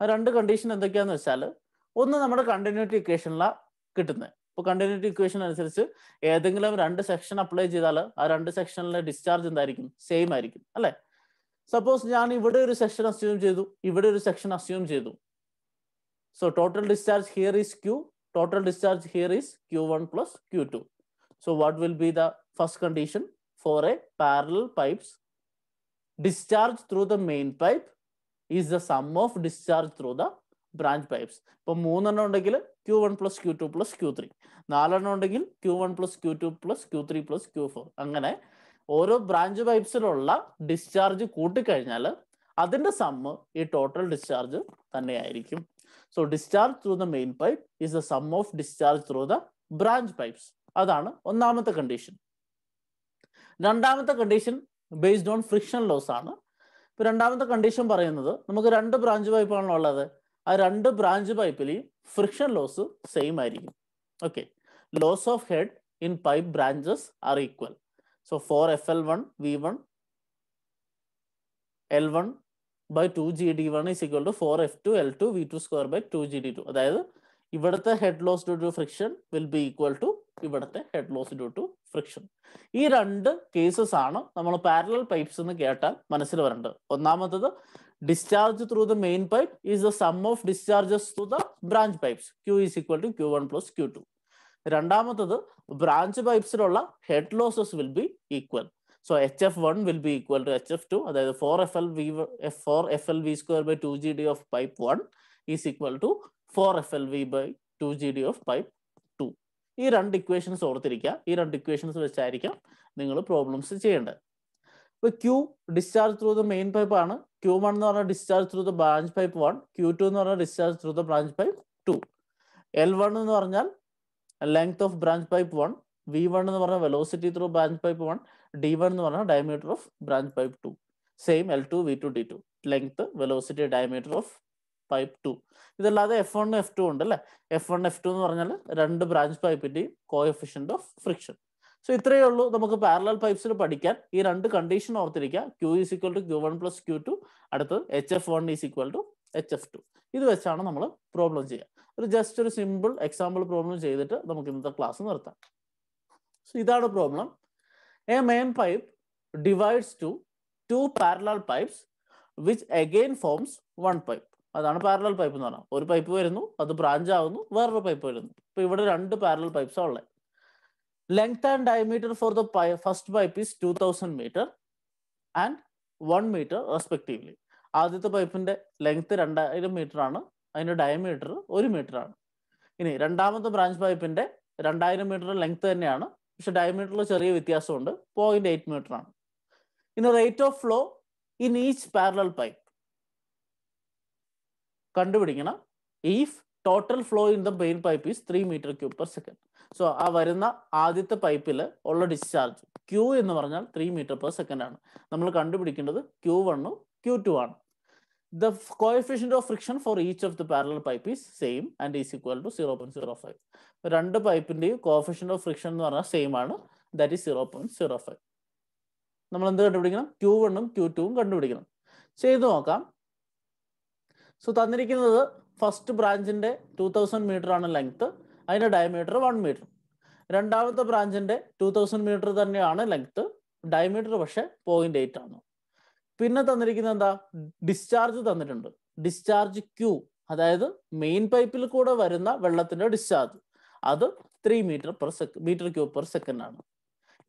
ആ രണ്ട് കണ്ടീഷൻ എന്തൊക്കെയാന്ന് വെച്ചാൽ ഒന്ന് നമ്മുടെ കണ്ടിന്യൂറ്റി ഇക്വേഷനിലാണ് കിട്ടുന്നത് ഇപ്പോൾ കണ്ടിന്യൂറ്റി ഇക്വേഷൻ അനുസരിച്ച് ഏതെങ്കിലും രണ്ട് സെക്ഷൻ അപ്ലൈ ചെയ്താൽ ആ രണ്ട് സെക്ഷനിലെ ഡിസ്ചാർജ് എന്തായിരിക്കും സെയിം ആയിരിക്കും അല്ലേ സപ്പോസ് ഞാൻ ഇവിടെ ഒരു സെക്ഷൻ അസ്യൂം ചെയ്തു ഇവിടെ ഒരു സെക്ഷൻ അസ്യൂം ചെയ്തു So total discharge here is Q, total discharge here is Q1 plus Q2. So what will be the first condition for a parallel pipes? Discharge through the main pipe is the sum of discharge through the branch pipes. ഇപ്പൊ 3 ഉണ്ടെങ്കിൽ Q q1 plus q2 plus q3 Q three നാലെണ്ണം ഉണ്ടെങ്കിൽ plus one plus Q two plus Q അങ്ങനെ ഓരോ branch പൈപ്സിലുള്ള discharge കൂട്ടിക്കഴിഞ്ഞാൽ അതിന്റെ sum ഈ ടോട്ടൽ ഡിസ്ചാർജ് തന്നെയായിരിക്കും so discharge through the main pipe is the sum of discharge through the branch pipes അതാണ് ഒന്നാമത്തെ കണ്ടീഷൻ രണ്ടാമത്തെ condition based on friction loss ആണ് ഇപ്പൊ രണ്ടാമത്തെ കണ്ടീഷൻ പറയുന്നത് നമുക്ക് രണ്ട് ബ്രാഞ്ച് പൈപ്പാണല്ലോ ഉള്ളത് ആ രണ്ട് ബ്രാഞ്ച് പൈപ്പിലെയും ഫ്രിക്ഷൻ ലോസ് സെയിം ആയിരിക്കും okay loss of head in pipe branches are equal so four F L one V one L one by two G D one is equal to four F two L two V two square by two G D two അതായത് ഇവിടുത്തെ head loss due to friction will be equal to ഇവിടുത്തെ head loss due to friction ഈ രണ്ട് cases ആണ് നമ്മൾ parallel pipes എന്ന് കേട്ടാൽ മനസ്സിൽ വരേണ്ടത് ഒന്നാമത്തത് discharge through the main pipe is the sum of discharges to the branch pipes Q is equal to Q one plus Q two രണ്ടാമത്തത് ബ്രാഞ്ച് പൈപ്സിലുള്ള head losses will be equal so H F one will be equal to H F two അതായത് four F L V four F L V square by two G D of pipe one is equal to four F L V by two G D of pipe two ഈ രണ്ട് equations ഓർത്തിരിക്കുക ഈ രണ്ട് equations വെച്ചായിരിക്കാം നിങ്ങൾ problems ചെയ്യേണ്ടത് ഇപ്പൊ Q discharge through the main pipe ആണ് Q one എന്ന് പറഞ്ഞാൽ discharge through the branch pipe one Q two എന്ന് പറഞ്ഞാൽ discharge through the branch pipe two L one എന്ന് പറഞ്ഞാൽ length of branch pipe one V one എന്ന് പറഞ്ഞാൽ velocity through branch pipe one D one എന്ന് പറഞ്ഞാൽ diameter of branch pipe two same L two V two D two length velocity diameter of pipe to ഇതല്ലാതെ F one F two ഉണ്ട് അല്ലേ F one F two എന്ന് പറഞ്ഞാൽ രണ്ട് branch പൈപ്പിന്റെയും coefficient of friction so ഇത്രയേ ഉള്ളൂ നമുക്ക് പാരലൽ പൈപ്സിൽ പഠിക്കാൻ ഈ രണ്ട് കണ്ടീഷൻ ഓർത്തിരിക്കുക Q is equal to Q one plus Q two അടുത്തത് H F one is equal to H F two ഇത് വെച്ചാണ് നമ്മൾ പ്രോബ്ലം ചെയ്യുക ഒരു ജസ്റ്റ് ഒരു സിമ്പിൾ എക്സാമ്പിൾ പ്രോബ്ലം ചെയ്തിട്ട് നമുക്ക് ഇന്നത്തെ ക്ലാസ് നിർത്താം സോ ഇതാണ് problem A main pipe divides to two parallel pipes which again forms one pipe. അതാണ് പാരലൽ പൈപ്പ് എന്ന് പറഞ്ഞാൽ ഒരു പൈപ്പ് വരുന്നു അത് ബ്രാഞ്ച് ആവുന്നു വേറൊരു പൈപ്പ് വരുന്നു ഇപ്പൊ ഇവിടെ രണ്ട് പാരലൽ പൈപ്പ്സാണ് ഉള്ളത് length and diameter for the first pipe is two thousand metre and one metre respectively ആദ്യത്തെ പൈപ്പിന്റെ ലെങ്ത് രണ്ടായിരം മീറ്റർ ആണ് അതിന്റെ ഡയമീറ്റർ ഒരു മീറ്റർ ആണ് ഇനി രണ്ടാമത്തെ ബ്രാഞ്ച് പൈപ്പിന്റെ രണ്ടായിരം മീറ്റർ ലെങ്ത് തന്നെയാണ് പക്ഷെ ഡയമീറ്ററിൽ ചെറിയ വ്യത്യാസമുണ്ട് പോയിന്റ് എയ്റ്റ് മീറ്റർ ആണ് ഇനി rate of flow in each parallel pipe കണ്ടുപിടിക്കണം if total flow in the main pipe is three metre cube per second so ആ വരുന്ന ആദ്യത്തെ പൈപ്പിൽ ഉള്ള ഡിസ്ചാർജ് ക്യൂ എന്ന് പറഞ്ഞാൽ ത്രീ മീറ്റർ പെർ സെക്കൻഡ് ആണ് നമ്മൾ കണ്ടുപിടിക്കേണ്ടത് ക്യൂ വണ്ണും ക്യൂ ടു ആണ് the coefficient of friction for each of the parallel pipe is same and is equal to zero point zero five രണ്ട് പൈപ്പിന്റെയും കോഫിഷ്യന്റ് ഓഫ് ഫ്രിക്ഷൻ എന്ന് പറഞ്ഞാൽ സെയിം ആണ് that is zero point zero five നമ്മൾ എന്ത് കണ്ടുപിടിക്കണം Q വണ്ണും Q ടുവും കണ്ടുപിടിക്കണം ചെയ്തു നോക്കാം സോ തന്നിരിക്കുന്നത് ഫസ്റ്റ് ബ്രാഞ്ചിന്റെ ടു തൗസൻഡ് മീറ്റർ ആണ് ലെങ്ത് അതിന്റെ ഡയമീറ്റർ വൺ മീറ്റർ രണ്ടാമത്തെ ബ്രാഞ്ചിന്റെ ടു തൗസൻഡ് മീറ്റർ തന്നെയാണ് ലെങ്ത് ഡയമീറ്റർ പക്ഷേ പോയിന്റ് എയ്റ്റ് ആണ് പിന്നെ തന്നിരിക്കുന്നത് എന്താ ഡിസ്ചാർജ് തന്നിട്ടുണ്ട് ഡിസ്ചാർജ് ക്യൂ അതായത് മെയിൻ പൈപ്പിൽ കൂടെ വരുന്ന വെള്ളത്തിന്റെ ഡിസ്ചാർജ് അത് three metre per sec metre Q per second ആണ്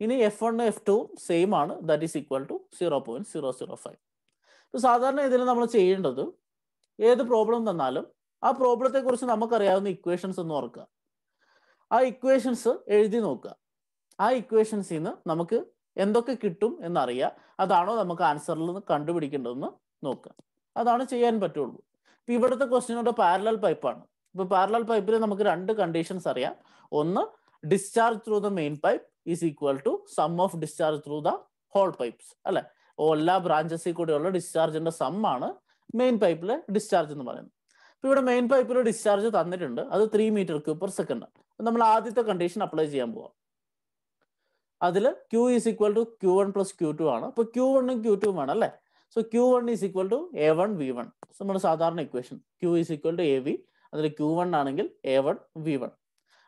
ഇനി F one F two same ആണ് that is equal to zero point zero zero five സാധാരണ ഇതിൽ നമ്മൾ ചെയ്യേണ്ടത് ഏത് പ്രോബ്ലം തന്നാലും ആ പ്രോബ്ലത്തെ കുറിച്ച് നമുക്കറിയാവുന്ന ഇക്വേഷൻസ് ഒന്ന് ഓർക്കുക ആ ഇക്വേഷൻസ് എഴുതി നോക്കുക ആ ഇക്വേഷൻസിൽ നിന്ന് നമുക്ക് എന്തൊക്കെ കിട്ടും എന്നറിയുക അതാണോ നമുക്ക് ആൻസറിൽ നിന്ന് കണ്ടുപിടിക്കേണ്ടതെന്ന് നോക്കുക അതാണ് ചെയ്യാൻ പറ്റുള്ളൂ ഇപ്പൊ ഇവിടുത്തെ ക്വസ്റ്റിനോട് പാരലൽ പൈപ്പാണ് ഇപ്പൊ പാരലൽ പൈപ്പിൽ നമുക്ക് രണ്ട് കണ്ടീഷൻസ് അറിയാം ഒന്ന് discharge through the main pipe is equal to sum of discharge through the whole pipes അല്ലെ എല്ലാ ബ്രാഞ്ചസിൽ കൂടെയുള്ള ഡിസ്ചാർജിന്റെ സം ആണ് മെയിൻ പൈപ്പിലെ ഡിസ്ചാർജ് എന്ന് പറയുന്നത് ഇപ്പൊ ഇവിടെ മെയിൻ പൈപ്പിൽ ഡിസ്ചാർജ് തന്നിട്ടുണ്ട് അത് three metre Q per second നമ്മൾ ആദ്യത്തെ കണ്ടീഷൻ അപ്ലൈ ചെയ്യാൻ പോവാം അതിൽ Q is equal to Q one plus Q two ആണ് അപ്പൊ ക്യൂ വണ്ണും ക്യൂ ടു ആണ് അല്ലേ so Q one is equal to A one V one നമ്മുടെ സാധാരണ equation Q is equal to A V അതിൽ ക്യൂ വൺ ആണെങ്കിൽ A one V one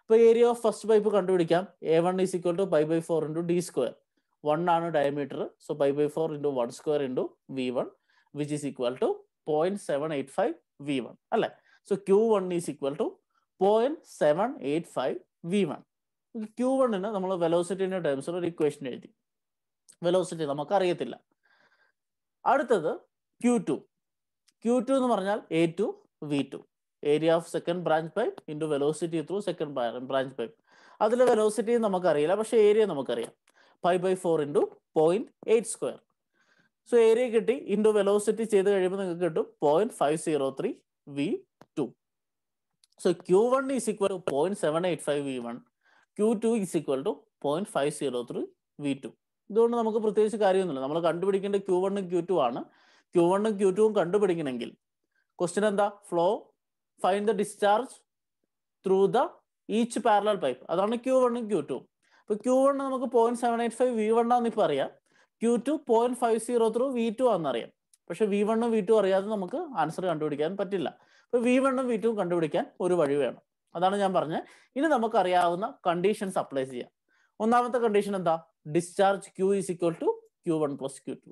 അപ്പൊ ഏരിയ ഓഫ് ഫസ്റ്റ് പൈപ്പ് കണ്ടുപിടിക്കാം A one is equal to pi by four into D square one ആണ് diameter so pi by four into one square into V one which is equal to point seven eight five V one അല്ലേ so Q one is equal to point seven eight five V one Q വണ്ണിന് നമ്മൾ വെലോസിറ്റിന്റെ ടേംസിൽ ഒരു equation എഴുതി velocity നമുക്ക് അറിയത്തില്ല അടുത്തത് Q two Q two എന്ന് പറഞ്ഞാൽ A two V two area of second branch pipe into velocity through second branch pipe അതിലെ വെലോസിറ്റി നമുക്ക് അറിയില്ല പക്ഷെ ഏരിയ നമുക്കറിയാം five by four into point eight square so area കിട്ടി ഇൻറ്റു വെലോസിറ്റി ചെയ്ത് കഴിയുമ്പോൾ നിങ്ങൾക്ക് കിട്ടും point five zero three V two so Q one is equal to point seven eight five V one Q two is equal to point five zero three V to ഇതുകൊണ്ട് നമുക്ക് പ്രത്യേകിച്ച് കാര്യമൊന്നുമില്ല നമ്മൾ കണ്ടുപിടിക്കേണ്ട ക്യൂ വണ്ണും ക്യൂ ടു ആണ് Q വണ്ണും Q ടുവും കണ്ടുപിടിക്കണമെങ്കിൽ ക്വസ്റ്റ്യൻ എന്താ flow find the discharge through the each parallel pipe അതാണ് ക്യൂ വണ്ണും ക്യൂ ടു അപ്പൊ ക്യൂ വൺ നമുക്ക് point seven eight five V one ആണെന്ന് ഇപ്പൊ അറിയാം Q two point five zero through V two ആണെന്നറിയാം പക്ഷെ വി വണ്ണും വി ടു അറിയാതെ നമുക്ക് ആൻസർ കണ്ടുപിടിക്കാൻ പറ്റില്ല അപ്പൊ വി വണ്ണും വി ടു കണ്ടുപിടിക്കാൻ ഒരു വഴി വേണം അതാണ് ഞാൻ പറഞ്ഞത് ഇനി നമുക്ക് അറിയാവുന്ന കണ്ടീഷൻസ് അപ്ലൈ ചെയ്യാം ഒന്നാമത്തെ കണ്ടീഷൻ എന്താ discharge Q is equal to Q one plus Q two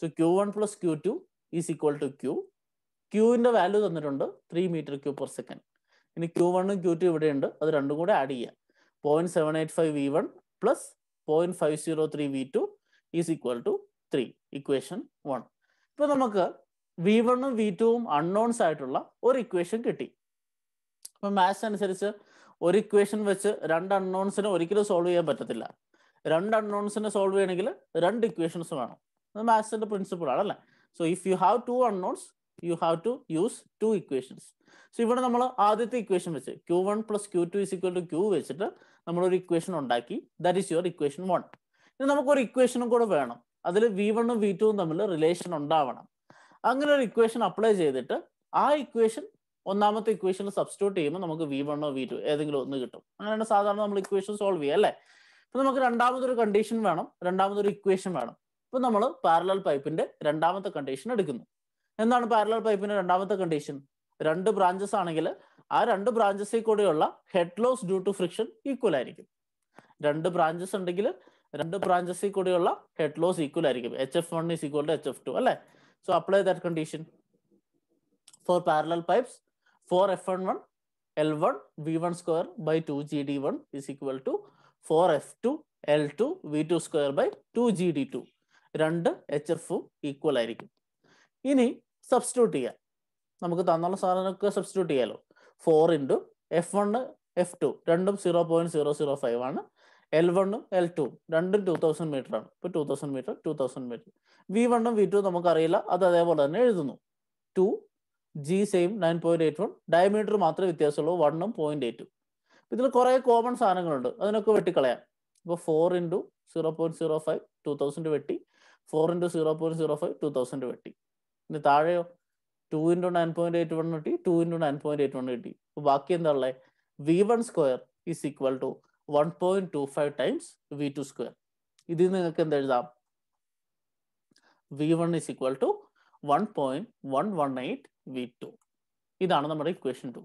so Q one plus Q two is equal to Q ക്യൂവിന്റെ വാല്യൂ തന്നിട്ടുണ്ട് three metre Q per second ഇനി ക്യൂ വണ്ണും ക്യൂ ടു ഇവിടെയുണ്ട് അത് രണ്ടും കൂടെ ആഡ് ചെയ്യാം point seven eight five V one plus point five zero three V two is equal to three equation one ഇപ്പൊ നമുക്ക് വി വണ്ണും വി ടുവും അൺനോൺസ് ആയിട്ടുള്ള ഒരു ഇക്വേഷൻ കിട്ടി അപ്പൊ മാത്സ് അനുസരിച്ച് ഒരു ഇക്വേഷൻ വെച്ച് രണ്ട് അൺനോൺസിനെ ഒരിക്കലും സോൾവ് ചെയ്യാൻ പറ്റത്തില്ല രണ്ട് അൺനോൺസിനെ സോൾവ് ചെയ്യണമെങ്കിൽ രണ്ട് ഇക്വേഷൻസ് വേണം അത് മാത്സിന്റെ പ്രിൻസിപ്പിൾ ആണ് അല്ലേ so if you have two unknowns you have to use two equations so ഇവിടെ നമ്മൾ ആദ്യത്തെ ഇക്വേഷൻ വെച്ച് Q one plus Q two is equal to Q വെച്ചിട്ട് ഒരു ഇക്വേഷൻ ഉണ്ടാക്കി that is your equation one ഇനി നമുക്ക് ഒരു ഇക്വേഷനും കൂടെ വേണം അതിൽ വി വണ്ണും വി ടുവും തമ്മിൽ റിലേഷൻ ഉണ്ടാവണം അങ്ങനെ ഒരു ഇക്വേഷൻ അപ്ലൈ ചെയ്തിട്ട് ആ ഇക്വേഷൻ ഒന്നാമത്തെ ഇക്വേഷൻ സബ്സ്റ്റിറ്റ്യൂട്ട് ചെയ്യുമ്പോൾ നമുക്ക് വി വണ്ണോ വി ടു ഏതെങ്കിലും ഒന്ന് കിട്ടും അങ്ങനെയാണ് സാധാരണ നമ്മൾ ഇക്വേഷൻ സോൾവ് ചെയ്യുക അല്ലേ അപ്പൊ നമുക്ക് രണ്ടാമതൊരു കണ്ടീഷൻ വേണം രണ്ടാമതൊരു ഇക്വേഷൻ വേണം ഇപ്പൊ നമ്മൾ പാരലൽ പൈപ്പിന്റെ രണ്ടാമത്തെ കണ്ടീഷൻ എടുക്കുന്നു എന്താണ് പാരലൽ പൈപ്പിന്റെ രണ്ടാമത്തെ കണ്ടീഷൻ രണ്ട് ബ്രാഞ്ചസ് ആണെങ്കിൽ ആ രണ്ട് ബ്രാഞ്ചസിൽ കൂടെയുള്ള head loss due to friction equal ആയിരിക്കും രണ്ട് ബ്രാഞ്ചസ് ഉണ്ടെങ്കിൽ രണ്ട് ബ്രാഞ്ചസിൽ കൂടെയുള്ള ഹെഡ് ലോസ് ഈക്വൽ ആയിരിക്കും H F one is equal to H F two അല്ലെ so apply that condition for parallel pipes four F one one one L V square by two G D one is equal to four F two L two V two square by two G D two രണ്ട് H F equal ആയിരിക്കും ഇനി substitute ചെയ്യാം നമുക്ക് തന്നുള്ള സാധനമൊക്കെ substitute ചെയ്യാലോ four into F one F two രണ്ടും zero point zero zero five ആണ് എൽ വണ്ണും എൽ ടു രണ്ടും ടു തൗസൻഡ് മീറ്റർ ആണ് ഇപ്പൊ two thousand metre two thousand metre V വണ്ണും വി ടു നമുക്ക് അറിയില്ല അത് അതേപോലെ തന്നെ എഴുതുന്നു two G same nine point eight one diameter മാത്രമേ വ്യത്യാസമുള്ളൂ വണ്ണും പോയിന്റ് എയ്റ്റും ഇതിൽ കുറേ കോമൺ സാധനങ്ങളുണ്ട് അതിനൊക്കെ വെട്ടിക്കളയാം ഇപ്പോൾ four into zero point zero five two thousand വെട്ടി four into zero point zero five two thousand വെട്ടി ഇനി താഴെയോ two into nine point eight one കിട്ടി two into nine point eight one കിട്ടി അപ്പോൾ ബാക്കി എന്താ ഉള്ളത് V one square is equal to one point two five times V two square ഇതിൽ നിങ്ങൾക്ക് എന്ത് എഴുതാം V one is equal to one point one one eight V two ഇതാണ് നമ്മുടെ ഇക്വേഷൻ ടു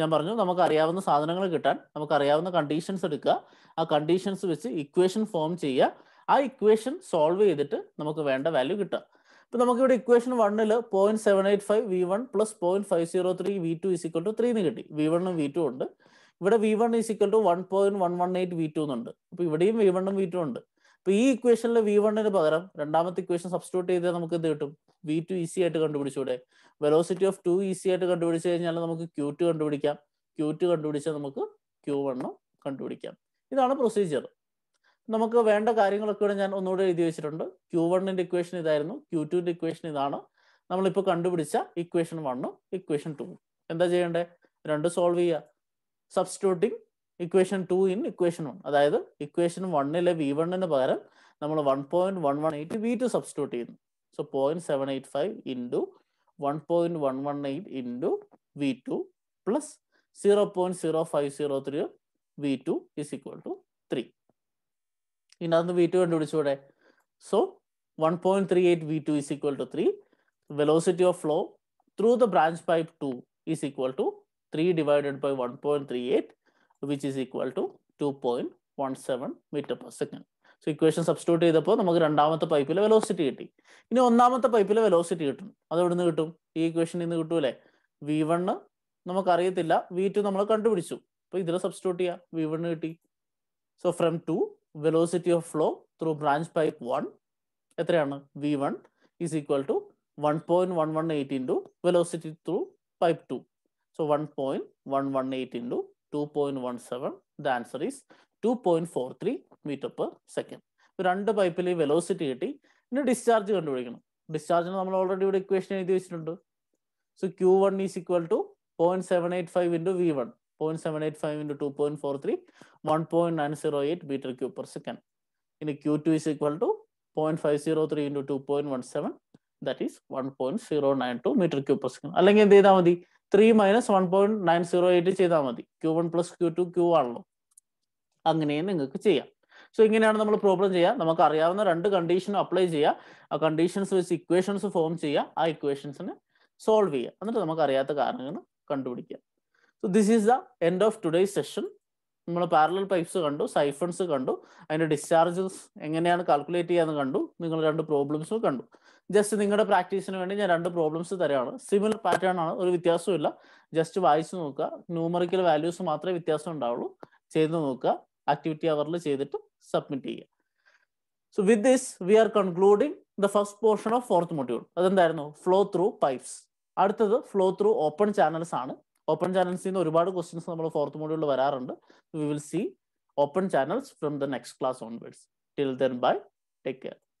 ഞാൻ പറഞ്ഞു നമുക്ക് അറിയാവുന്ന സാധനങ്ങൾ കിട്ടാൻ നമുക്ക് അറിയാവുന്ന കണ്ടീഷൻസ് എടുക്കുക ആ കണ്ടീഷൻസ് വെച്ച് ഇക്വേഷൻ ഫോം ചെയ്യുക ആ ഇക്വേഷൻ സോൾവ് ചെയ്തിട്ട് നമുക്ക് വേണ്ട വാല്യൂ കിട്ടുക ഇപ്പൊ നമുക്ക് ഇവിടെ ഇക്വേഷൻ വണ്ണിൽ point seven eight five V one plus point five zero three V two is equal to ത്രീന്ന് കിട്ടി വി വണ്ണും വി ടു ഉണ്ട് ഇവിടെ V one is equal to one point one one eight V two എന്നുണ്ട് അപ്പൊ ഇവിടെയും വി വണ്ണും വി ടു ഉണ്ട് അപ്പൊ ഈ ഇക്വേഷനിൽ വി വണ്ണിന് പകരം രണ്ടാമത്തെ ഇക്വേഷൻ സബ്സ്റ്റിറ്റ്യൂട്ട് ചെയ്താൽ നമുക്ക് ഇത് കിട്ടും വി ടു ഈസി ആയിട്ട് കണ്ടുപിടിച്ചൂടെ വെലോസിറ്റി ഓഫ് ടു ഈസി ആയിട്ട് കണ്ടുപിടിച്ച് കഴിഞ്ഞാൽ നമുക്ക് ക്യൂ ടു കണ്ടുപിടിക്കാം ക്യൂ ടു കണ്ടുപിടിച്ചാൽ നമുക്ക് ക്യൂ വണ്ണും കണ്ടുപിടിക്കാം ഇതാണ് പ്രൊസീജിയർ നമുക്ക് വേണ്ട കാര്യങ്ങളൊക്കെ ഇവിടെ ഞാൻ ഒന്നുകൂടെ എഴുതി വെച്ചിട്ടുണ്ട് ക്യൂ വണ്ണിന്റെ ഇക്വേഷൻ ഇതായിരുന്നു ക്യൂ ടുവിന്റെ ഇക്വേഷൻ ഇതാണ് നമ്മളിപ്പോൾ കണ്ടുപിടിച്ച ഇക്വേഷൻ വണ്ണും ഇക്വേഷൻ ടു എന്താ ചെയ്യേണ്ടത് രണ്ട് സോൾവ് ചെയ്യുക substituting equation 2 in equation 1. That is equation 1 le v1 and the bar. 1.118 v2 substitute in. So 0.785 into 1.118 into v2 plus 0 0.0503 v2 is equal to 3. In other v2 and which So 1.38 v2 is equal to 3. Velocity of flow through the branch pipe 2 is equal to 3 divided by 1.38 which is equal to 2.17 meter per second. So equation substitute ചെയ്തപ്പോൾ നമുക്ക് രണ്ടാമത്തെ പൈപ്പിലെ velocity കിട്ടി ഇനി ഒന്നാമത്തെ പൈപ്പിലെ velocity കിട്ടും അത് എവിടെ നിന്ന് കിട്ടും ഈ ഇക്വേഷനിൽ നിന്ന് കിട്ടൂലേ വി വണ് നമുക്കറിയത്തില്ല വി ടു നമ്മൾ കണ്ടുപിടിച്ചു അപ്പോൾ ഇതിൽ സബ്സ്റ്റിറ്റ്യൂട്ട് ചെയ്യാം വി വണ് കിട്ടി so from two velocity of flow through branch pipe one എത്രയാണ് V one is equal to one point one one eight into velocity through pipe two so one point one one eight into 2.17 the answer is 2.43 meter per second we run the pipe velocity t in discharge discharge we already have equation so q1 is equal to 0.785 into v1 0.785 into 2.43 1.908 meter cube per second in q2 is equal to 0.503 into 2.17 that is 1.092 meter cube per second. Alangin, the three minus one point nine zero eight ചെയ്താൽ മതി Q one plus Q two Q ആണല്ലോ അങ്ങനെയും നിങ്ങൾക്ക് ചെയ്യാം so ഇങ്ങനെയാണ് നമ്മൾ problem ചെയ്യുക നമുക്ക് അറിയാവുന്ന രണ്ട് കണ്ടീഷൻ അപ്ലൈ ചെയ്യുക ആ കണ്ടീഷൻസ് വെച്ച് ഇക്വേഷൻസ് ഫോം ചെയ്യുക ആ ഇക്വേഷൻസിന് സോൾവ് ചെയ്യുക എന്നിട്ട് നമുക്ക് അറിയാത്ത കാരണങ്ങൾ കണ്ടുപിടിക്കുക so this is the end of today session നമ്മൾ പാരലൽ പൈപ്സ് കണ്ടു സൈഫൺസ് കണ്ടു അതിന്റെ ഡിസ്ചാർജസ് എങ്ങനെയാണ് കാൽക്കുലേറ്റ് ചെയ്യാന്ന് കണ്ടു നിങ്ങൾ രണ്ട് പ്രോബ്ലംസും കണ്ടു ജസ്റ്റ് നിങ്ങളുടെ പ്രാക്ടീസിന് വേണ്ടി ഞാൻ രണ്ട് പ്രോബ്ലംസ് തരാണ് സിമിലർ പാറ്റേൺ ആണ് ഒരു വ്യത്യാസമില്ല ജസ്റ്റ് വായിച്ചു നോക്കുക ന്യൂമറിക്കൽ വാല്യൂസ് മാത്രമേ വ്യത്യാസം ഉണ്ടാവുള്ളൂ ചെയ്ത് നോക്കുക ആക്ടിവിറ്റി അവറിൽ ചെയ്തിട്ട് സബ്മിറ്റ് ചെയ്യുക so with this we are concluding the first portion of fourth module അതെന്തായിരുന്നു ഫ്ലോ ത്രൂ പൈപ്സ് അടുത്തത് ഫ്ലോ ത്രൂ ഓപ്പൺ ചാനൽസ് ആണ് ഓപ്പൺ ചാനൽസിൽ നിന്ന് ഒരുപാട് ക്വസ്റ്റ്യൻസ് നമ്മൾ ഫോർത്ത് മൊഡ്യൂളിൽ വരാറുണ്ട് we will see open channels from the next class onwards till then bye take care